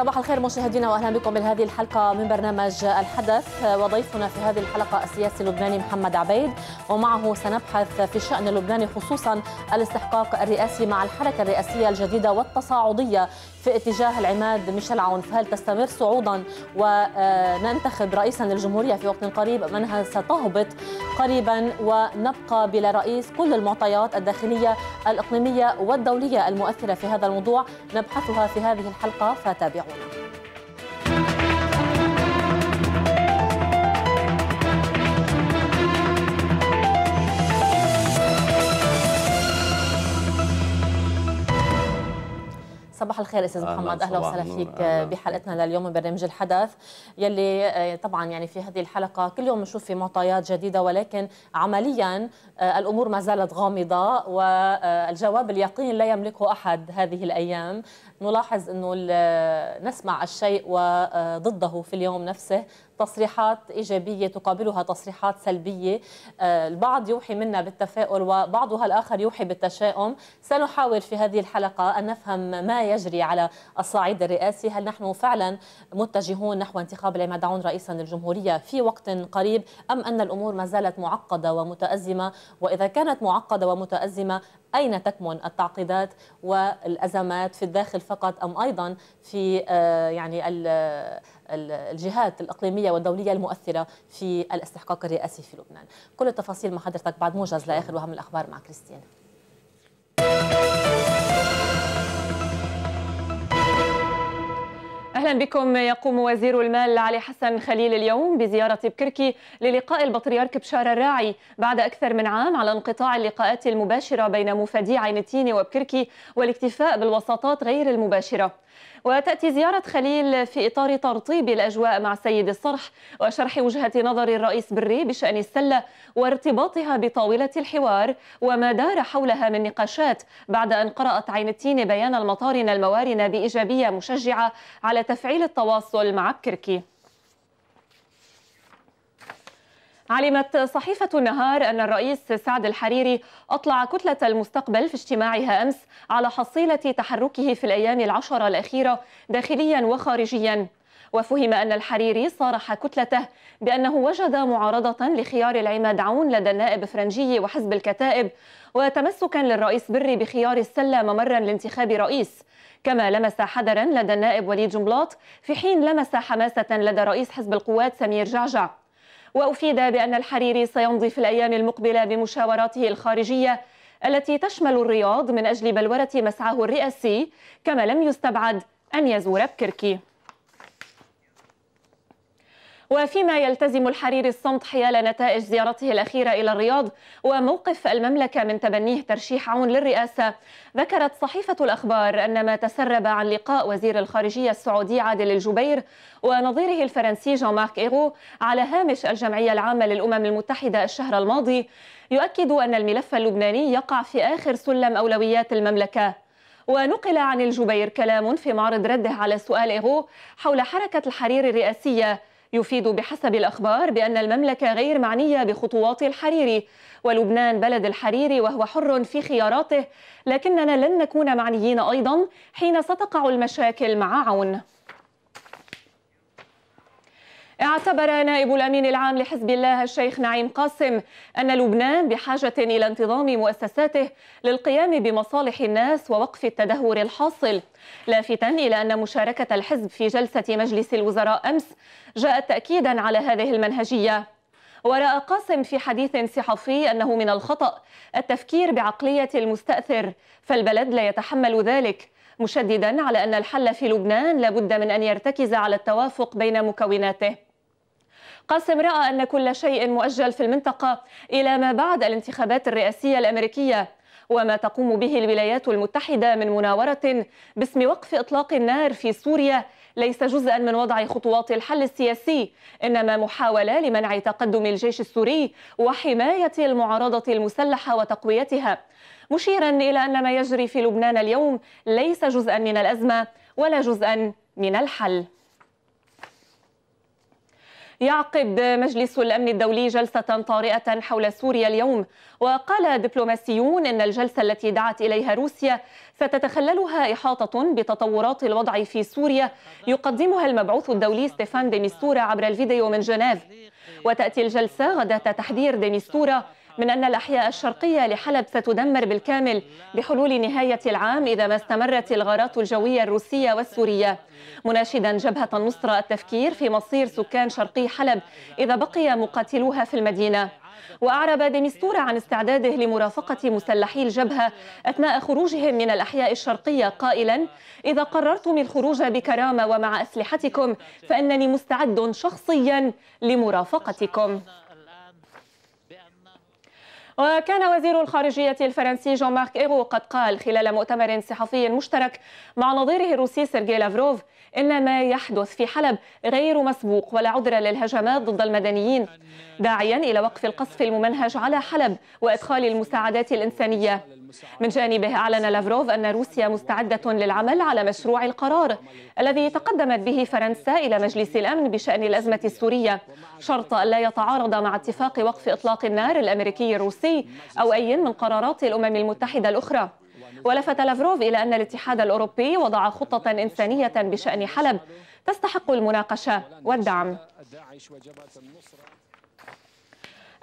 صباح الخير مشاهدينا واهلا بكم بهذه الحلقه من برنامج الحدث وضيفنا في هذه الحلقه السياسي اللبناني محمد عبيد ومعه سنبحث في الشان اللبناني خصوصا الاستحقاق الرئاسي مع الحركه الرئاسيه الجديده والتصاعديه في اتجاه العماد ميشيل عون فهل تستمر صعودا وننتخب رئيسا للجمهوريه في وقت قريب ام انها ستهبط قريبا ونبقى بلا رئيس كل المعطيات الداخليه الاقليميه والدوليه المؤثره في هذا الموضوع نبحثها في هذه الحلقه فتابعوا صباح الخير استاذ محمد اهلا وسهلا فيك أهلا. بحلقتنا لليوم من برنامج الحدث يلي آه، طبعا يعني في هذه الحلقه كل يوم بنشوف في معطيات جديده ولكن عمليا آه، الامور ما زالت غامضه والجواب اليقين لا يملكه احد هذه الايام نلاحظ أنه نسمع الشيء وضده في اليوم نفسه تصريحات إيجابية تقابلها تصريحات سلبية آه، البعض يوحي منا بالتفاؤل وبعضها الآخر يوحي بالتشاؤم سنحاول في هذه الحلقة أن نفهم ما يجري على الصعيد الرئاسي هل نحن فعلا متجهون نحو انتخاب العماد عون رئيسا للجمهورية في وقت قريب أم أن الأمور ما زالت معقدة ومتأزمة وإذا كانت معقدة ومتأزمة أين تكمن التعقيدات والأزمات في الداخل فقط أم أيضا في آه، يعني الجهات الإقليمية والدولية المؤثرة في الاستحقاق الرئاسي في لبنان كل التفاصيل مع حضرتك بعد موجز لآخر وهم الأخبار مع كريستيان أهلا بكم يقوم وزير المال علي حسن خليل اليوم بزيارة بكركي للقاء البطريرك بشار الراعي بعد أكثر من عام على انقطاع اللقاءات المباشرة بين مفدي عين التين وبكركي والاكتفاء بالوساطات غير المباشرة وتأتي زيارة خليل في إطار ترطيب الأجواء مع السيد الصرح وشرح وجهة نظر الرئيس بري بشأن السلة وارتباطها بطاولة الحوار وما دار حولها من نقاشات بعد أن قرأت عين التين بيان المطارنة الموارنة بإيجابية مشجعة على تفعيل التواصل مع بكركي علمت صحيفة النهار أن الرئيس سعد الحريري أطلع كتلة المستقبل في اجتماعها أمس على حصيلة تحركه في الأيام العشرة الأخيرة داخليا وخارجيا وفهم أن الحريري صارح كتلته بأنه وجد معارضة لخيار العماد عون لدى النائب فرنجي وحزب الكتائب وتمسكا للرئيس بري بخيار السلة ممرا لانتخاب رئيس كما لمس حذرا لدى النائب وليد جنبلاط في حين لمس حماسة لدى رئيس حزب القوات سمير جعجع وأفيد بأن الحريري سيمضي في الأيام المقبلة بمشاوراته الخارجية التي تشمل الرياض من أجل بلورة مسعاه الرئاسي كما لم يستبعد أن يزور بكركي وفيما يلتزم الحريري الصمت حيال نتائج زيارته الأخيرة إلى الرياض وموقف المملكة من تبنيه ترشيح عون للرئاسة ذكرت صحيفة الأخبار أن ما تسرب عن لقاء وزير الخارجية السعودي عادل الجبير ونظيره الفرنسي جان مارك إيغو على هامش الجمعية العامة للأمم المتحدة الشهر الماضي يؤكد أن الملف اللبناني يقع في آخر سلم أولويات المملكة ونقل عن الجبير كلام في معرض رده على سؤال إيغو حول حركة الحرير الرئاسية يفيد بحسب الأخبار بأن المملكة غير معنية بخطوات الحريري ولبنان بلد الحريري وهو حر في خياراته لكننا لن نكون معنيين أيضا حين ستقع المشاكل مع عون اعتبر نائب الأمين العام لحزب الله الشيخ نعيم قاسم أن لبنان بحاجة إلى انتظام مؤسساته للقيام بمصالح الناس ووقف التدهور الحاصل لافتا إلى أن مشاركة الحزب في جلسة مجلس الوزراء أمس جاءت تأكيدا على هذه المنهجية ورأى قاسم في حديث صحفي أنه من الخطأ التفكير بعقلية المستأثر فالبلد لا يتحمل ذلك مشددا على أن الحل في لبنان لابد من أن يرتكز على التوافق بين مكوناته قاسم رأى أن كل شيء مؤجل في المنطقة إلى ما بعد الانتخابات الرئاسية الأمريكية وما تقوم به الولايات المتحدة من مناورة باسم وقف إطلاق النار في سوريا ليس جزءا من وضع خطوات الحل السياسي انما محاوله لمنع تقدم الجيش السوري وحمايه المعارضه المسلحه وتقويتها مشيرا الى ان ما يجري في لبنان اليوم ليس جزءا من الازمه ولا جزءا من الحل يعقد مجلس الأمن الدولي جلسة طارئة حول سوريا اليوم وقال دبلوماسيون أن الجلسة التي دعت إليها روسيا ستتخللها إحاطة بتطورات الوضع في سوريا يقدمها المبعوث الدولي ستيفان ديمستورا عبر الفيديو من جنيف وتأتي الجلسة غدا تحذير ديمستورا من أن الأحياء الشرقية لحلب ستدمر بالكامل بحلول نهاية العام إذا ما استمرت الغارات الجوية الروسية والسورية مناشدا جبهة النصرة التفكير في مصير سكان شرقي حلب إذا بقي مقاتلوها في المدينة وأعرب ديمستورا عن استعداده لمرافقة مسلحي الجبهة أثناء خروجهم من الأحياء الشرقية قائلا إذا قررتم الخروج بكرامة ومع أسلحتكم فإنني مستعد شخصيا لمرافقتكم وكان وزير الخارجية الفرنسي جون مارك إيرو قد قال خلال مؤتمر صحفي مشترك مع نظيره الروسي سيرجي لافروف إن ما يحدث في حلب غير مسبوق ولا عذر للهجمات ضد المدنيين داعيا إلى وقف القصف الممنهج على حلب وإدخال المساعدات الإنسانية من جانبه أعلن لافروف أن روسيا مستعدة للعمل على مشروع القرار الذي تقدمت به فرنسا إلى مجلس الأمن بشأن الأزمة السورية شرط أن لا يتعارض مع اتفاق وقف إطلاق النار الأمريكي الروسي أو أي من قرارات الأمم المتحدة الأخرى ولفت لافروف إلى أن الاتحاد الأوروبي وضع خطة إنسانية بشأن حلب تستحق المناقشة والدعم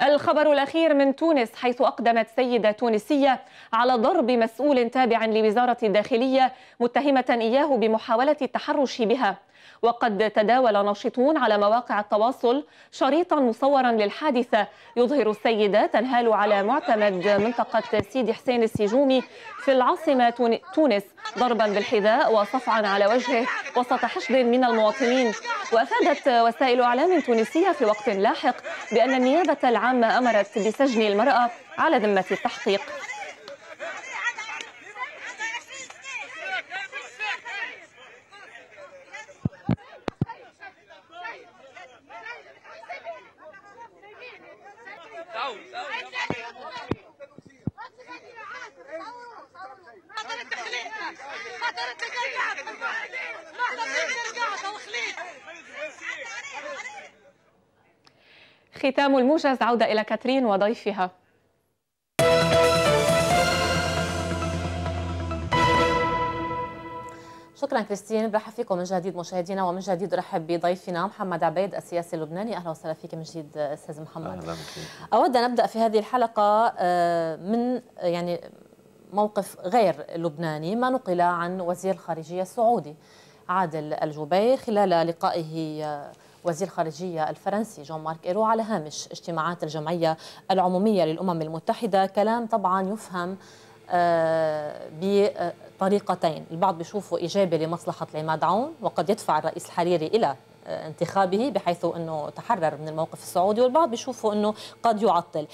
الخبر الأخير من تونس حيث أقدمت سيدة تونسية على ضرب مسؤول تابع لوزارة الداخلية متهمة إياه بمحاولة التحرش بها وقد تداول ناشطون على مواقع التواصل شريطا مصورا للحادثة يظهر السيدة تنهال على معتمد منطقة سيدي حسين السجومي في العاصمة تونس ضربا بالحذاء وصفعا على وجهه وسط حشد من المواطنين وأفادت وسائل إعلام تونسية في وقت لاحق بأن النيابة العامة أمرت بسجن المرأة على ذمة التحقيق موجز عودة إلى كاترين وضيفها شكرا كريستين برحب فيكم من جديد مشاهدينا ومن جديد رحب بضيفنا محمد عبيد السياسي اللبناني اهلا وسهلا فيك من جديد استاذ محمد اهلا بك اود ان ابدا في هذه الحلقه آه، من يعني موقف غير لبناني ما نقل عن وزير الخارجيه السعودي عادل الجبير خلال لقائه آه، وزير الخارجية الفرنسي جون مارك إيرو على هامش اجتماعات الجمعية العمومية للأمم المتحدة كلام طبعا يفهم آه، بطريقتين البعض بيشوفه إيجابي لمصلحة العماد عون وقد يدفع الرئيس الحريري إلى آه، انتخابه بحيث أنه تحرر من الموقف السعودي والبعض بيشوفه أنه قد يعطل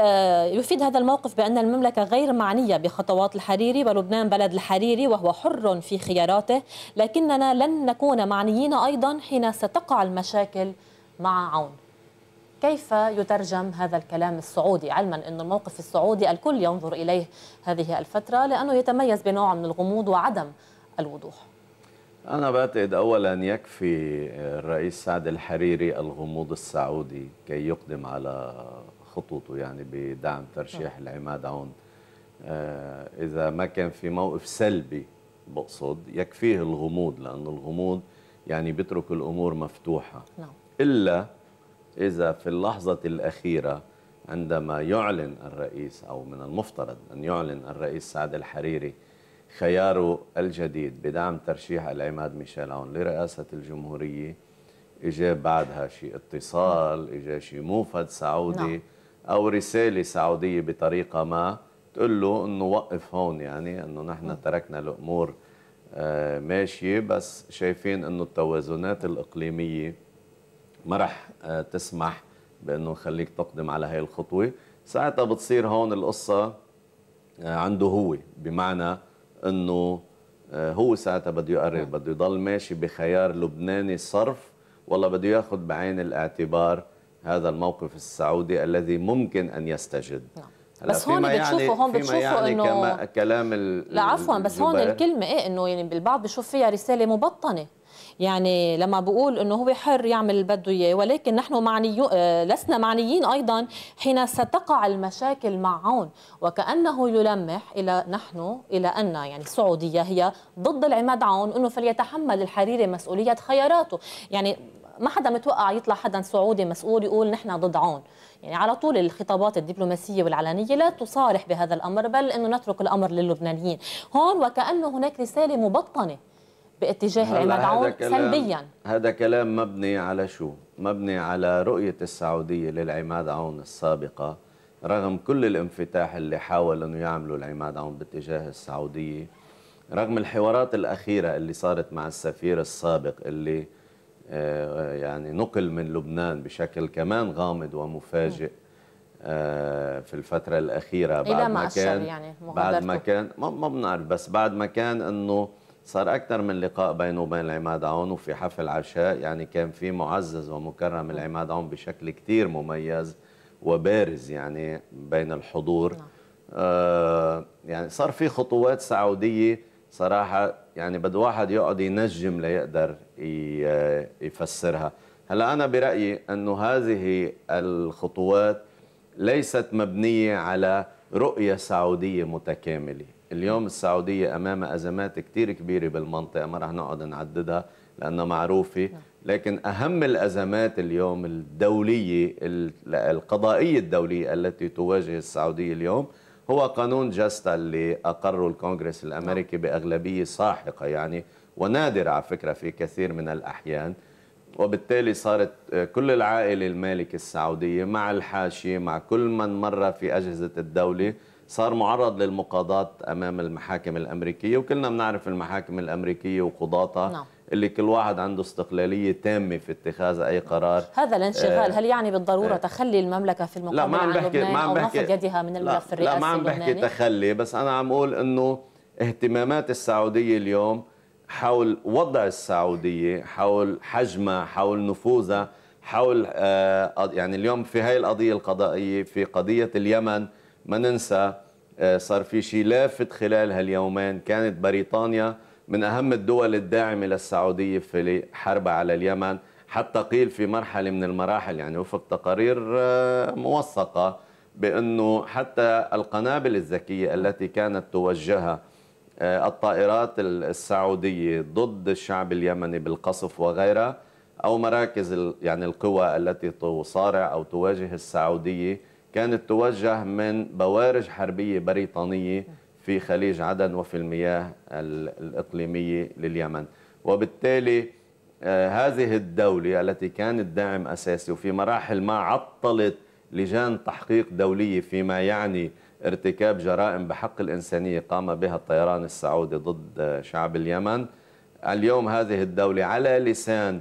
آه، يفيد هذا الموقف بأن المملكة غير معنية بخطوات الحريري ولبنان بلد الحريري وهو حر في خياراته لكننا لن نكون معنيين أيضا حين ستقع المشاكل مع عون كيف يترجم هذا الكلام السعودي علما أن الموقف السعودي الكل ينظر إليه هذه الفترة لأنه يتميز بنوع من الغموض وعدم الوضوح أنا بعتقد أولا يكفي الرئيس سعد الحريري الغموض السعودي كي يقدم على خطوطه يعني بدعم ترشيح العماد عون آه، إذا ما كان في موقف سلبي بقصد يكفيه الغموض لأن الغموض يعني بيترك الأمور مفتوحة نعم. إلا إذا في اللحظة الأخيرة عندما يعلن الرئيس أو من المفترض أن يعلن الرئيس سعد الحريري خياره الجديد بدعم ترشيح العماد ميشيل عون لرئاسة الجمهورية إجا بعدها شيء اتصال إجا شيء موفد سعودي نعم. او رساله سعوديه بطريقه ما تقول له انه وقف هون يعني انه نحن تركنا الامور آه، ماشيه بس شايفين انه التوازنات الاقليميه ما رح آه، تسمح بانه نخليك تقدم على هاي الخطوه ساعتها بتصير هون القصه آه، عنده هو بمعنى انه هو ساعتها بده يقرر بده يضل ماشي بخيار لبناني صرف ولا بده ياخذ بعين الاعتبار هذا الموقف السعودي الذي ممكن أن يستجد نعم. بس هون يعني- بتشوفوا يعني هون بتشوفوا يعني انه كما كلام لا عفوا بس هون الكلمه ايه انه يعني بالبعض بشوف فيها رساله مبطنه يعني لما بقول انه هو حر يعمل اللي بده اياه ولكن نحن معنيو... آه، لسنا معنيين ايضا حين ستقع المشاكل مع عون وكانه يلمح الى نحن الى ان يعني السعوديه هي ضد العماد عون انه فليتحمل الحريري مسؤوليه خياراته يعني ما حدا متوقع يطلع حدا سعودي مسؤول يقول نحن ضد عون يعني على طول الخطابات الدبلوماسيه والعلنيه لا تصارح بهذا الامر بل انه نترك الامر للبنانيين هون وكانه هناك رساله مبطنه باتجاه العماد عون سلبيا هذا كلام مبني على شو مبني على رؤيه السعوديه للعماد عون السابقه رغم كل الانفتاح اللي حاول انه يعمله العماد عون باتجاه السعوديه رغم الحوارات الأخيرة اللي صارت مع السفير السابق اللي آه، يعني نقل من لبنان بشكل كمان غامض ومفاجئ آه، في الفترة الأخيرة يعني بعد ما كان يعني بعد ما كان ما بنعرف بس بعد ما كان إنه صار أكثر من لقاء بينه وبين العماد عون وفي حفل عشاء يعني كان في معزز ومكرم العماد عون بشكل كتير مميز وبارز يعني بين الحضور نعم. آه يعني صار في خطوات سعودية صراحة يعني بده واحد يقعد ينجم ليقدر يفسرها هلا أنا برأيي أنه هذه الخطوات ليست مبنية على رؤية سعودية متكاملة اليوم السعودية أمام أزمات كتير كبيرة بالمنطقة ما رح نقعد نعددها لأنها معروفة نعم. لكن أهم الأزمات اليوم الدولية القضائية الدولية التي تواجه السعودية اليوم هو قانون جاستا اللي أقره الكونغرس الأمريكي بأغلبية ساحقة يعني ونادر على فكرة في كثير من الأحيان وبالتالي صارت آه، كل العائلة المالكة السعودية مع الحاشية مع كل من مر في أجهزة الدولة صار معرض للمقاضاة أمام المحاكم الأمريكية وكلنا بنعرف المحاكم الأمريكية وقضاتها نعم. اللي كل واحد عنده استقلاليه تامه في اتخاذ اي قرار هذا الانشغال آه، هل يعني بالضروره آه. تخلي المملكه في المقابل لا ما عم بحكي ما عم بحكي يدها من الملف الرئاسي لا ما عم بحكي تخلي بس انا عم اقول انه اهتمامات السعوديه اليوم حول وضع السعوديه حول حجمها حول نفوذها حول آه، يعني اليوم في هاي القضيه القضائيه في قضيه اليمن ما ننسى صار في شيء لافت خلال هاليومين كانت بريطانيا من أهم الدول الداعمة للسعودية في حرب على اليمن حتى قيل في مرحلة من المراحل يعني وفق تقارير آه، موثقة بأنه حتى القنابل الذكية التي كانت توجهها آه، الطائرات السعودية ضد الشعب اليمني بالقصف وغيرها أو مراكز يعني القوى التي تصارع أو تواجه السعودية كانت توجه من بوارج حربية بريطانية في خليج عدن وفي المياه الإقليمية لليمن وبالتالي آه، هذه الدولة التي كانت داعم أساسي وفي مراحل ما عطلت لجان تحقيق دولية فيما يعني ارتكاب جرائم بحق الإنسانية قام بها الطيران السعودي ضد آه، شعب اليمن اليوم هذه الدولة على لسان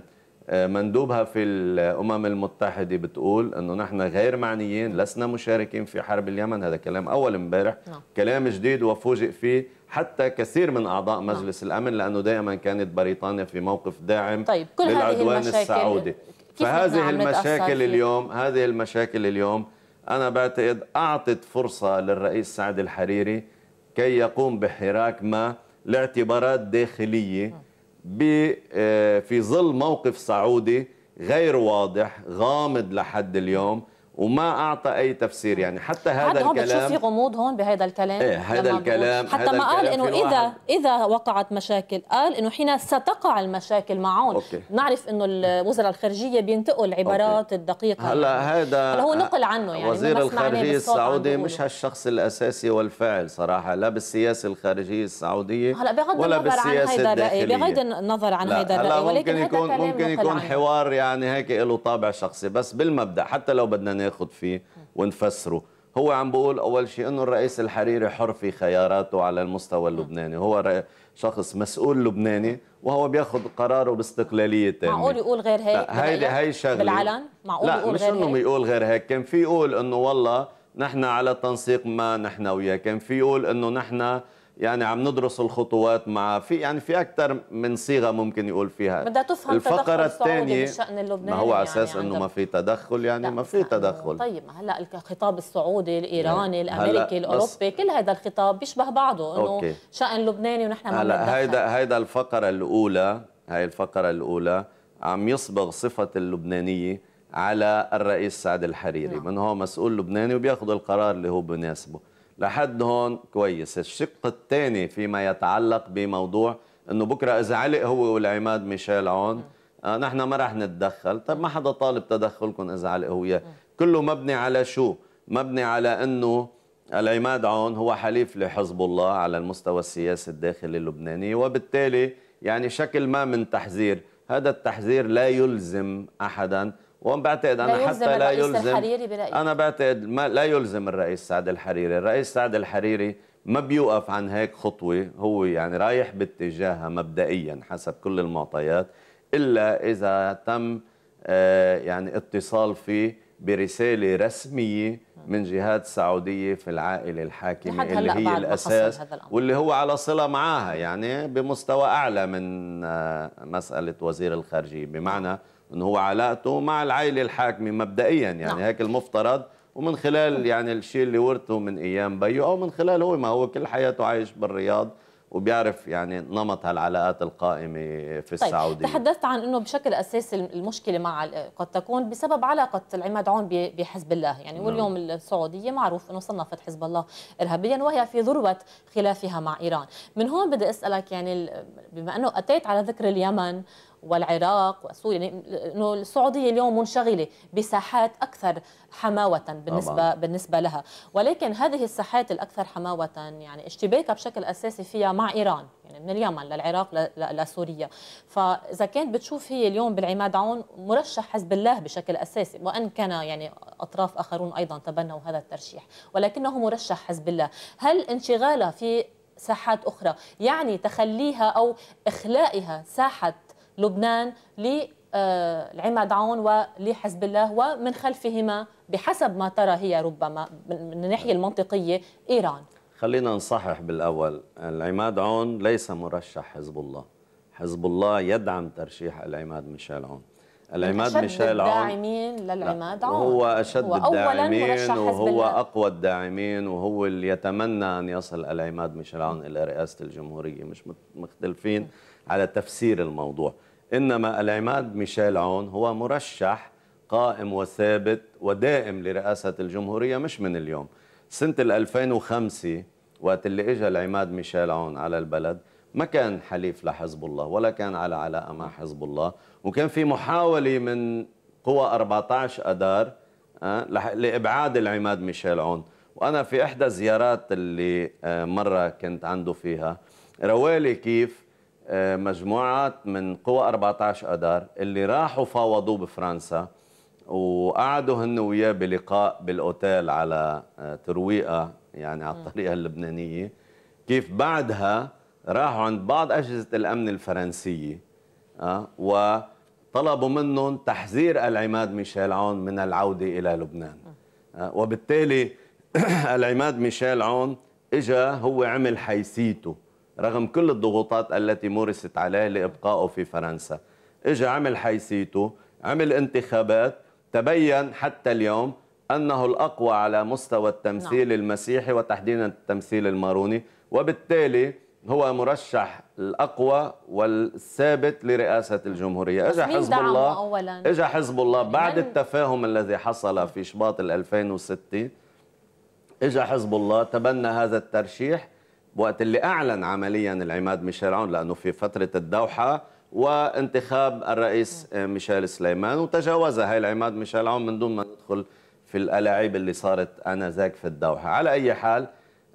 آه، مندوبها في الامم المتحده بتقول انه نحن غير معنيين لسنا مشاركين في حرب اليمن هذا كلام اول امبارح نعم. كلام جديد وفوجئ فيه حتى كثير من اعضاء نعم. مجلس لا. الامن لانه دائما كانت بريطانيا في موقف داعم طيب كل للعدوان هذه السعودي فهذه المشاكل اليوم هذه المشاكل اليوم انا بعتقد اعطت فرصه للرئيس سعد الحريري كي يقوم بحراك ما لاعتبارات داخليه نعم. آه، في ظل موقف سعودي غير واضح غامض لحد اليوم وما اعطى اي تفسير يعني حتى هذا الكلام هون في غموض هون بهذا الكلام إيه هذا الكلام حتى هذا ما قال انه اذا اذا وقعت مشاكل قال انه حين ستقع المشاكل معهم أوكي. نعرف انه الوزراء الخارجيه بينتقل العبارات أوكي. الدقيقه هلا هذا هل هو نقل عنه يعني وزير الخارجيه السعودي مش هالشخص الاساسي والفاعل صراحه لا بالسياسه الخارجيه السعوديه هلا بغض ولا النظر عن هيدا الراي بغض النظر عن هيدا الراي ولكن ممكن يكون ممكن يكون حوار يعني هيك له طابع شخصي بس بالمبدا حتى لو بدنا ناخذ فيه ونفسره هو عم بقول اول شيء انه الرئيس الحريري حر في خياراته على المستوى اللبناني هو شخص مسؤول لبناني وهو بياخذ قراره باستقلاليه تانية معقول يقول غير هيك هيدي هي شغله بالعلن معقول لا يقول مش غير انه يقول غير هيك كان في يقول انه والله نحن على تنسيق ما نحن وياه كان في يقول انه نحن يعني عم ندرس الخطوات مع في يعني في اكثر من صيغه ممكن يقول فيها بدها تفهم الفقره الثانيه بالشان اللبناني ما هو على يعني اساس يعني انه ما في تدخل يعني ما في تدخل طيب هلا الخطاب السعودي الايراني يعني الامريكي الاوروبي كل هذا الخطاب بيشبه بعضه انه شان لبناني ونحن ما هلا هيدا هيدا الفقره الاولى هاي الفقره الاولى عم يصبغ صفه اللبنانيه على الرئيس سعد الحريري نعم. من هو مسؤول لبناني وبياخذ القرار اللي هو بناسبه لحد هون كويس الشق الثاني فيما يتعلق بموضوع انه بكره اذا علق هو والعماد ميشيل عون آه نحن ما رح نتدخل طب ما حدا طالب تدخلكم اذا علق هو وياه كله مبني على شو مبني على انه العماد عون هو حليف لحزب الله على المستوى السياسي الداخلي اللبناني وبالتالي يعني شكل ما من تحذير هذا التحذير لا يلزم احدا وانا بعتقد انا حتى لا يلزم انا بعتقد ما لا يلزم الرئيس سعد الحريري، الرئيس سعد الحريري ما بيوقف عن هيك خطوه هو يعني رايح باتجاهها مبدئيا حسب كل المعطيات الا اذا تم آه، يعني اتصال فيه برساله رسميه من جهات سعوديه في العائله الحاكمه اللي هي الاساس واللي هو على صله معاها يعني بمستوى اعلى من آه، مساله وزير الخارجيه بمعنى انه هو علاقته مع العائله الحاكمه مبدئيا يعني نعم. هيك المفترض ومن خلال نعم. يعني الشيء اللي ورثه من ايام بيو او من خلال هو ما هو كل حياته عايش بالرياض وبيعرف يعني نمط هالعلاقات القائمه في طيب السعوديه تحدثت عن انه بشكل اساسي المشكله مع قد تكون بسبب علاقه العماد عون بحزب الله يعني نعم. واليوم السعوديه معروف انه صنفت حزب الله ارهابيا وهي في ذروه خلافها مع ايران من هون بدي اسالك يعني بما انه اتيت على ذكر اليمن والعراق وسوريا يعني انه السعوديه اليوم منشغله بساحات اكثر حماوه بالنسبه طبعا. بالنسبه لها ولكن هذه الساحات الاكثر حماوه يعني اشتباكها بشكل اساسي فيها مع ايران يعني من اليمن للعراق لسوريا فاذا كانت بتشوف هي اليوم بالعماد عون مرشح حزب الله بشكل اساسي وان كان يعني اطراف اخرون ايضا تبنوا هذا الترشيح ولكنه مرشح حزب الله هل انشغالها في ساحات اخرى يعني تخليها او اخلائها ساحه لبنان العماد عون ولحزب الله ومن خلفهما بحسب ما ترى هي ربما من الناحية المنطقية إيران خلينا نصحح بالأول العماد عون ليس مرشح حزب الله حزب الله يدعم ترشيح العماد ميشيل عون العماد ميشيل عون الداعمين للعماد عون وهو أشد هو الداعمين وهو أقوى الداعمين وهو اللي يتمنى أن يصل العماد ميشيل عون إلى رئاسة الجمهورية مش مختلفين على تفسير الموضوع إنما العماد ميشيل عون هو مرشح قائم وثابت ودائم لرئاسة الجمهورية مش من اليوم سنة 2005 وقت اللي إجا العماد ميشيل عون على البلد ما كان حليف لحزب الله ولا كان على علاقة مع حزب الله وكان في محاولة من قوى 14 أدار آه، لإبعاد العماد ميشيل عون وأنا في إحدى الزيارات اللي آه، مرة كنت عنده فيها روالي كيف آه، مجموعة من قوى 14 أدار اللي راحوا فاوضوه بفرنسا وقعدوا هن وياه بلقاء بالاوتيل على آه، ترويقه يعني على الطريقه اللبنانيه كيف بعدها راحوا عند بعض اجهزه الامن الفرنسيه أه؟ وطلبوا منهم تحذير العماد ميشيل عون من العوده الى لبنان آه، وبالتالي العماد ميشيل عون اجا هو عمل حيثيته رغم كل الضغوطات التي مورست عليه لإبقائه في فرنسا إجا عمل حيثيته عمل انتخابات تبين حتى اليوم أنه الأقوى على مستوى التمثيل نعم. المسيحي وتحديدا التمثيل الماروني وبالتالي هو مرشح الأقوى والثابت لرئاسة الجمهورية إجا حزب الله أولاً. إجا حزب الله بعد من... التفاهم الذي حصل في شباط 2006 إجا حزب الله تبنى هذا الترشيح وقت اللي أعلن عمليا العماد ميشيل عون لأنه في فترة الدوحة وانتخاب الرئيس ميشيل سليمان وتجاوز هاي العماد ميشيل عون من دون ما ندخل في الألاعيب اللي صارت آنذاك في الدوحة على أي حال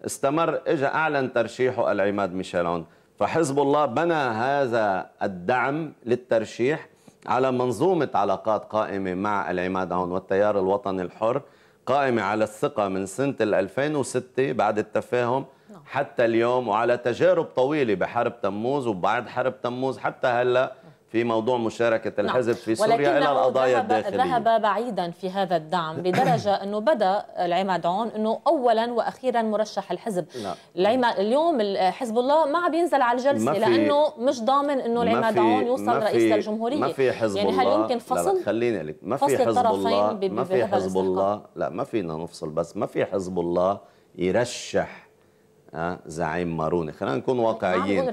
استمر اجى أعلن ترشيحه العماد ميشيل عون فحزب الله بنى هذا الدعم للترشيح على منظومة علاقات قائمة مع العماد عون والتيار الوطني الحر قائمة على الثقة من سنة 2006 بعد التفاهم حتى اليوم وعلى تجارب طويله بحرب تموز وبعد حرب تموز حتى هلا في موضوع مشاركة نعم. الحزب نعم. في سوريا إلى القضايا ذهب الداخلية ذهب بعيدا في هذا الدعم لدرجة أنه بدأ العمادون أنه أولا وأخيرا مرشح الحزب نعم. العما... اليوم حزب الله ما عم ينزل على الجلسة في... لأنه مش ضامن أنه العمادون يوصل رئيس للجمهورية ما في حزب يعني هل يمكن فصل لا لا خليني لك ما في حزب الله ما في حزب الله لا ما فينا نفصل بس ما في حزب الله يرشح زعيم ماروني خلينا نكون واقعيين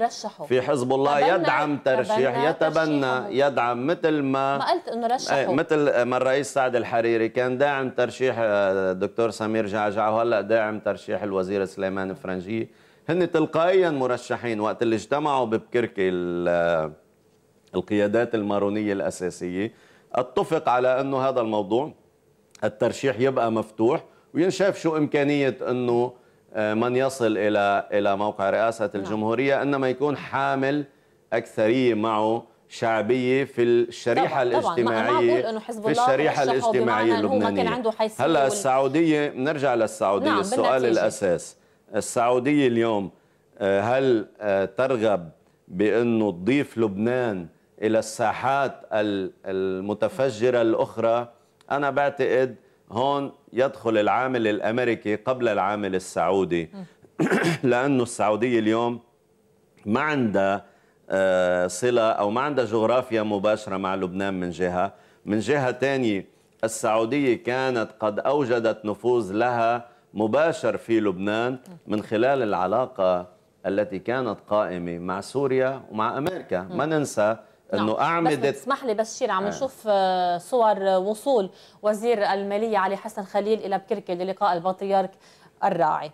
في حزب الله يدعم ترشيح يتبنى يدعم مثل ما ما قلت انه رشحه إيه، مثل ما الرئيس سعد الحريري كان داعم ترشيح آه، دكتور سمير جعجع وهلا داعم ترشيح الوزير سليمان فرنجي هن تلقائيا مرشحين وقت اللي اجتمعوا ببكركي آه، القيادات المارونيه الاساسيه اتفق على انه هذا الموضوع الترشيح يبقى مفتوح وينشاف شو امكانيه انه من يصل إلى إلى موقع رئاسة نعم. الجمهورية إنما يكون حامل أكثرية معه شعبيه في الشريحه طبعا الاجتماعيه طبعا. في الشريحه الاجتماعيه اللبنانيه هلا وال... السعوديه بنرجع للسعوديه نعم السؤال الاساس السعوديه اليوم آه، هل آه، ترغب بانه تضيف لبنان الى الساحات المتفجره الاخرى انا بعتقد هون يدخل العامل الأمريكي قبل العامل السعودي لأنه السعودية اليوم ما عندها آه، صلة أو ما عندها جغرافيا مباشرة مع لبنان من جهة من جهة تانية السعودية كانت قد أوجدت نفوذ لها مباشر في لبنان من خلال العلاقة التي كانت قائمة مع سوريا ومع أمريكا ما ننسى نعم. انه اعمدة بس اسمح لي بس شير عم آه. نشوف آه، صور وصول وزير الماليه علي حسن خليل الى بكركي للقاء البطريرك الراعي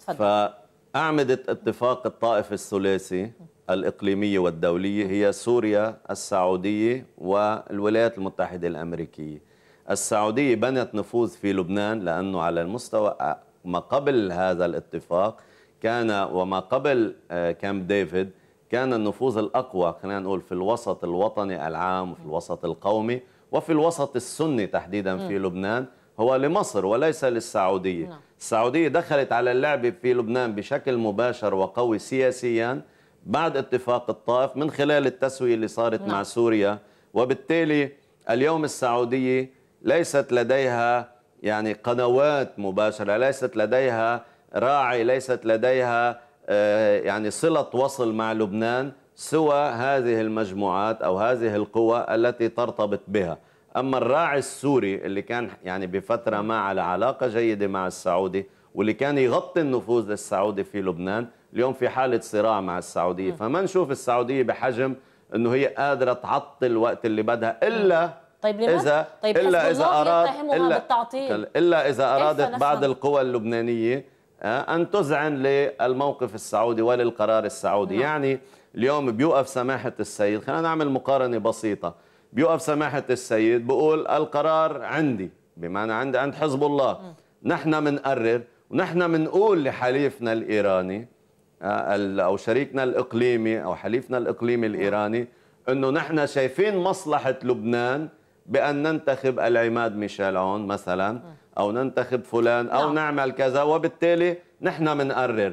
تفضل فاعمده اتفاق الطائف الثلاثي الاقليميه والدوليه هي سوريا السعوديه والولايات المتحده الامريكيه السعوديه بنت نفوذ في لبنان لانه على المستوى آه، ما قبل هذا الاتفاق كان وما قبل كامب ديفيد كان النفوذ الأقوى خلينا نقول في الوسط الوطني العام وفي الوسط القومي وفي الوسط السني تحديدا في لبنان هو لمصر وليس للسعودية نعم. السعودية دخلت على اللعب في لبنان بشكل مباشر وقوي سياسيا بعد اتفاق الطائف من خلال التسوية اللي صارت نعم. مع سوريا وبالتالي اليوم السعودية ليست لديها يعني قنوات مباشرة ليست لديها راعي ليست لديها آه، يعني صلة وصل مع لبنان سوى هذه المجموعات أو هذه القوى التي ترتبط بها أما الراعي السوري اللي كان يعني بفترة ما على علاقة جيدة مع السعودي واللي كان يغطي النفوذ للسعودي في لبنان اليوم في حالة صراع مع السعودية فما نشوف السعودية بحجم أنه هي قادرة تعطل الوقت اللي بدها إلا طيب لماذا؟ إذا طيب إلا إذا أراد إلا, بالتعطيل. إلا إذا أرادت بعض القوى اللبنانية آه، أن تذعن للموقف السعودي وللقرار السعودي نعم. يعني اليوم بيوقف سماحة السيد خلينا نعمل مقارنة بسيطة بيوقف سماحة السيد بقول القرار عندي بمعنى عند عند حزب الله م. نحن منقرر ونحن منقول لحليفنا الإيراني آه، أو شريكنا الإقليمي أو حليفنا الإقليمي نعم. الإيراني أنه نحن شايفين مصلحة لبنان بأن ننتخب العماد ميشيل عون مثلا م. او ننتخب فلان او نعم. نعمل كذا وبالتالي نحن بنقرر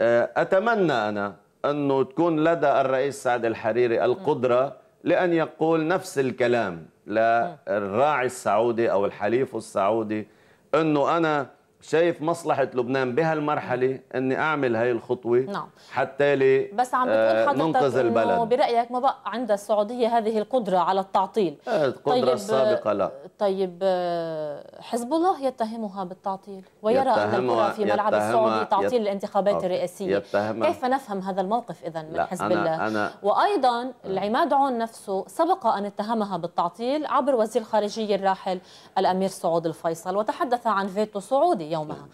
آه، اتمنى انا انه تكون لدى الرئيس سعد الحريري القدره لان يقول نفس الكلام للراعي السعودي او الحليف السعودي انه انا شايف مصلحة لبنان بهالمرحلة أني أعمل هاي الخطوة نعم. حتى لي بس عم بتقول آه، حضرتك ننقذ البلد برأيك ما بقى عند السعودية هذه القدرة على التعطيل آه، القدرة طيب آه، السابقة لا طيب حزب الله يتهمها بالتعطيل ويرى أن الكرة في ملعب السعودي تعطيل يت... الانتخابات أوكي. الرئاسية يتهمها. كيف نفهم هذا الموقف إذا من حزب أنا الله أنا... وأيضا العماد عون نفسه سبق أن اتهمها بالتعطيل عبر وزير الخارجية الراحل الأمير سعود الفيصل وتحدث عن فيتو سعودي يومها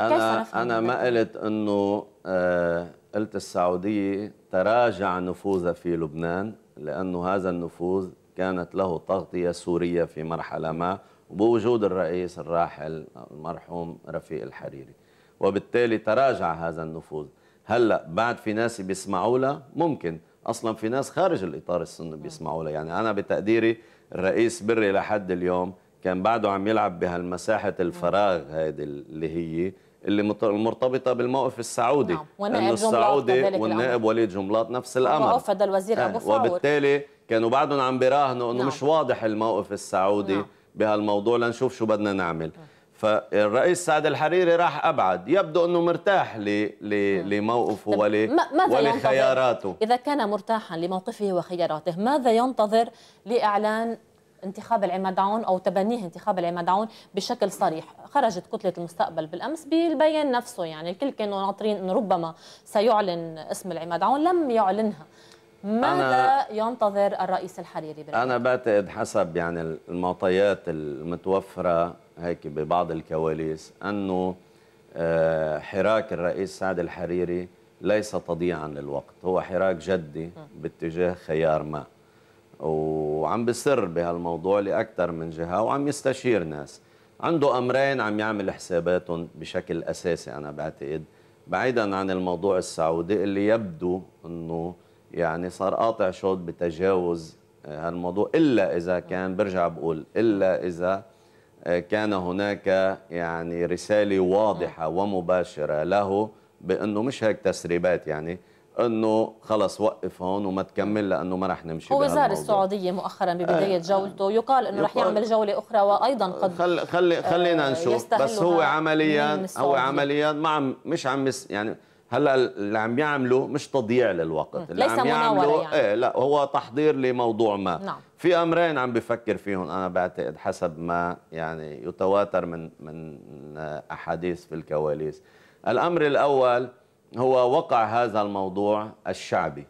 انا انا ما قلت انه آه، قلت السعوديه تراجع نفوذها في لبنان لانه هذا النفوذ كانت له تغطيه سوريه في مرحله ما بوجود الرئيس الراحل المرحوم رفيق الحريري وبالتالي تراجع هذا النفوذ هلا بعد في ناس بيسمعوا له ممكن اصلا في ناس خارج الاطار السني بيسمعوا له يعني انا بتقديري الرئيس بري لحد اليوم كان بعده عم يلعب بهالمساحة الفراغ هذه اللي هي اللي مرتبطة بالموقف السعودي نعم. والنائب السعودي والنائب وليد جملاط نفس الأمر وفد الوزير أبو آه، وبالتالي كانوا بعدهم عم بيراهنوا أنه نعم. مش واضح الموقف السعودي نعم. بهالموضوع لنشوف شو بدنا نعمل نعم. فالرئيس سعد الحريري راح ابعد يبدو انه مرتاح ل... ل... نعم. لموقفه ول... ولخياراته اذا كان مرتاحا لموقفه وخياراته ماذا ينتظر لاعلان انتخاب العماد عون او تبنيه انتخاب العماد عون بشكل صريح، خرجت كتله المستقبل بالامس بالبيان نفسه يعني الكل كانوا ناطرين انه ربما سيعلن اسم العماد عون لم يعلنها. ماذا ينتظر الرئيس الحريري برأيك؟ انا بعتقد حسب يعني المعطيات المتوفره هيك ببعض الكواليس انه آه، حراك الرئيس سعد الحريري ليس تضييعا للوقت هو حراك جدي باتجاه خيار ما وعم بسر بهالموضوع لأكثر من جهة وعم يستشير ناس عنده أمرين عم يعمل حساباتهم بشكل أساسي أنا بعتقد بعيدا عن الموضوع السعودي اللي يبدو أنه يعني صار قاطع شوط بتجاوز آه، هالموضوع إلا إذا كان برجع بقول إلا إذا آه، كان هناك يعني رسالة واضحة ومباشرة له بأنه مش هيك تسريبات يعني انه خلص وقف هون وما تكمل لانه ما رح نمشي هو زار السعوديه مؤخرا ببدايه آه، جولته يقال انه رح يعمل جوله اخرى وايضا قد خل خلي آه، خلينا نشوف بس هو عمليا هو عمليا ما عم مش عم يعني هلا اللي عم يعمله مش تضييع للوقت اللي ليس عم يعمله يعني. ايه لا هو تحضير لموضوع ما نعم. في امرين عم بفكر فيهم انا بعتقد حسب ما يعني يتواتر من من احاديث في الكواليس الامر الاول هو وقع هذا الموضوع الشعبي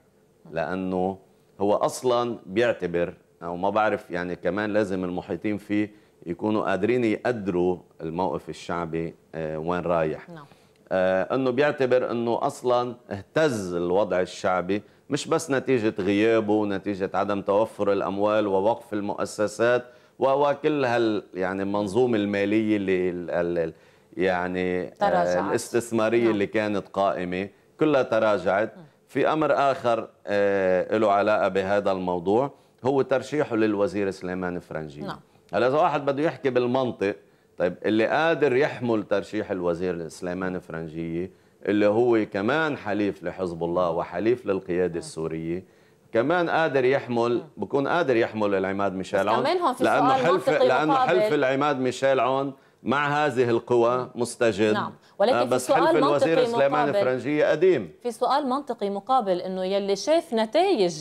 لأنه هو أصلا بيعتبر أو ما بعرف يعني كمان لازم المحيطين فيه يكونوا قادرين يقدروا الموقف الشعبي آه، وين رايح نعم. آه، أنه بيعتبر أنه أصلا اهتز الوضع الشعبي مش بس نتيجة غيابه نتيجة عدم توفر الأموال ووقف المؤسسات وكل هال يعني المنظومة المالية اللي يعني تراجعت. آه، الاستثماريه نعم. اللي كانت قائمه كلها تراجعت في امر اخر آه، له علاقه بهذا الموضوع هو ترشيحه للوزير سليمان فرنجي نعم هلا اذا واحد بده يحكي بالمنطق طيب اللي قادر يحمل ترشيح الوزير سليمان فرنجيه اللي هو كمان حليف لحزب الله وحليف للقياده السوريه كمان قادر يحمل بكون قادر يحمل العماد ميشيل عون لانه حلف لانه حلف العماد ميشيل عون مع هذه القوى مستجد نعم ولكن آه، بس في سؤال حلف الوزير سليمان الفرنجية قديم في سؤال منطقي مقابل انه يلي شاف نتائج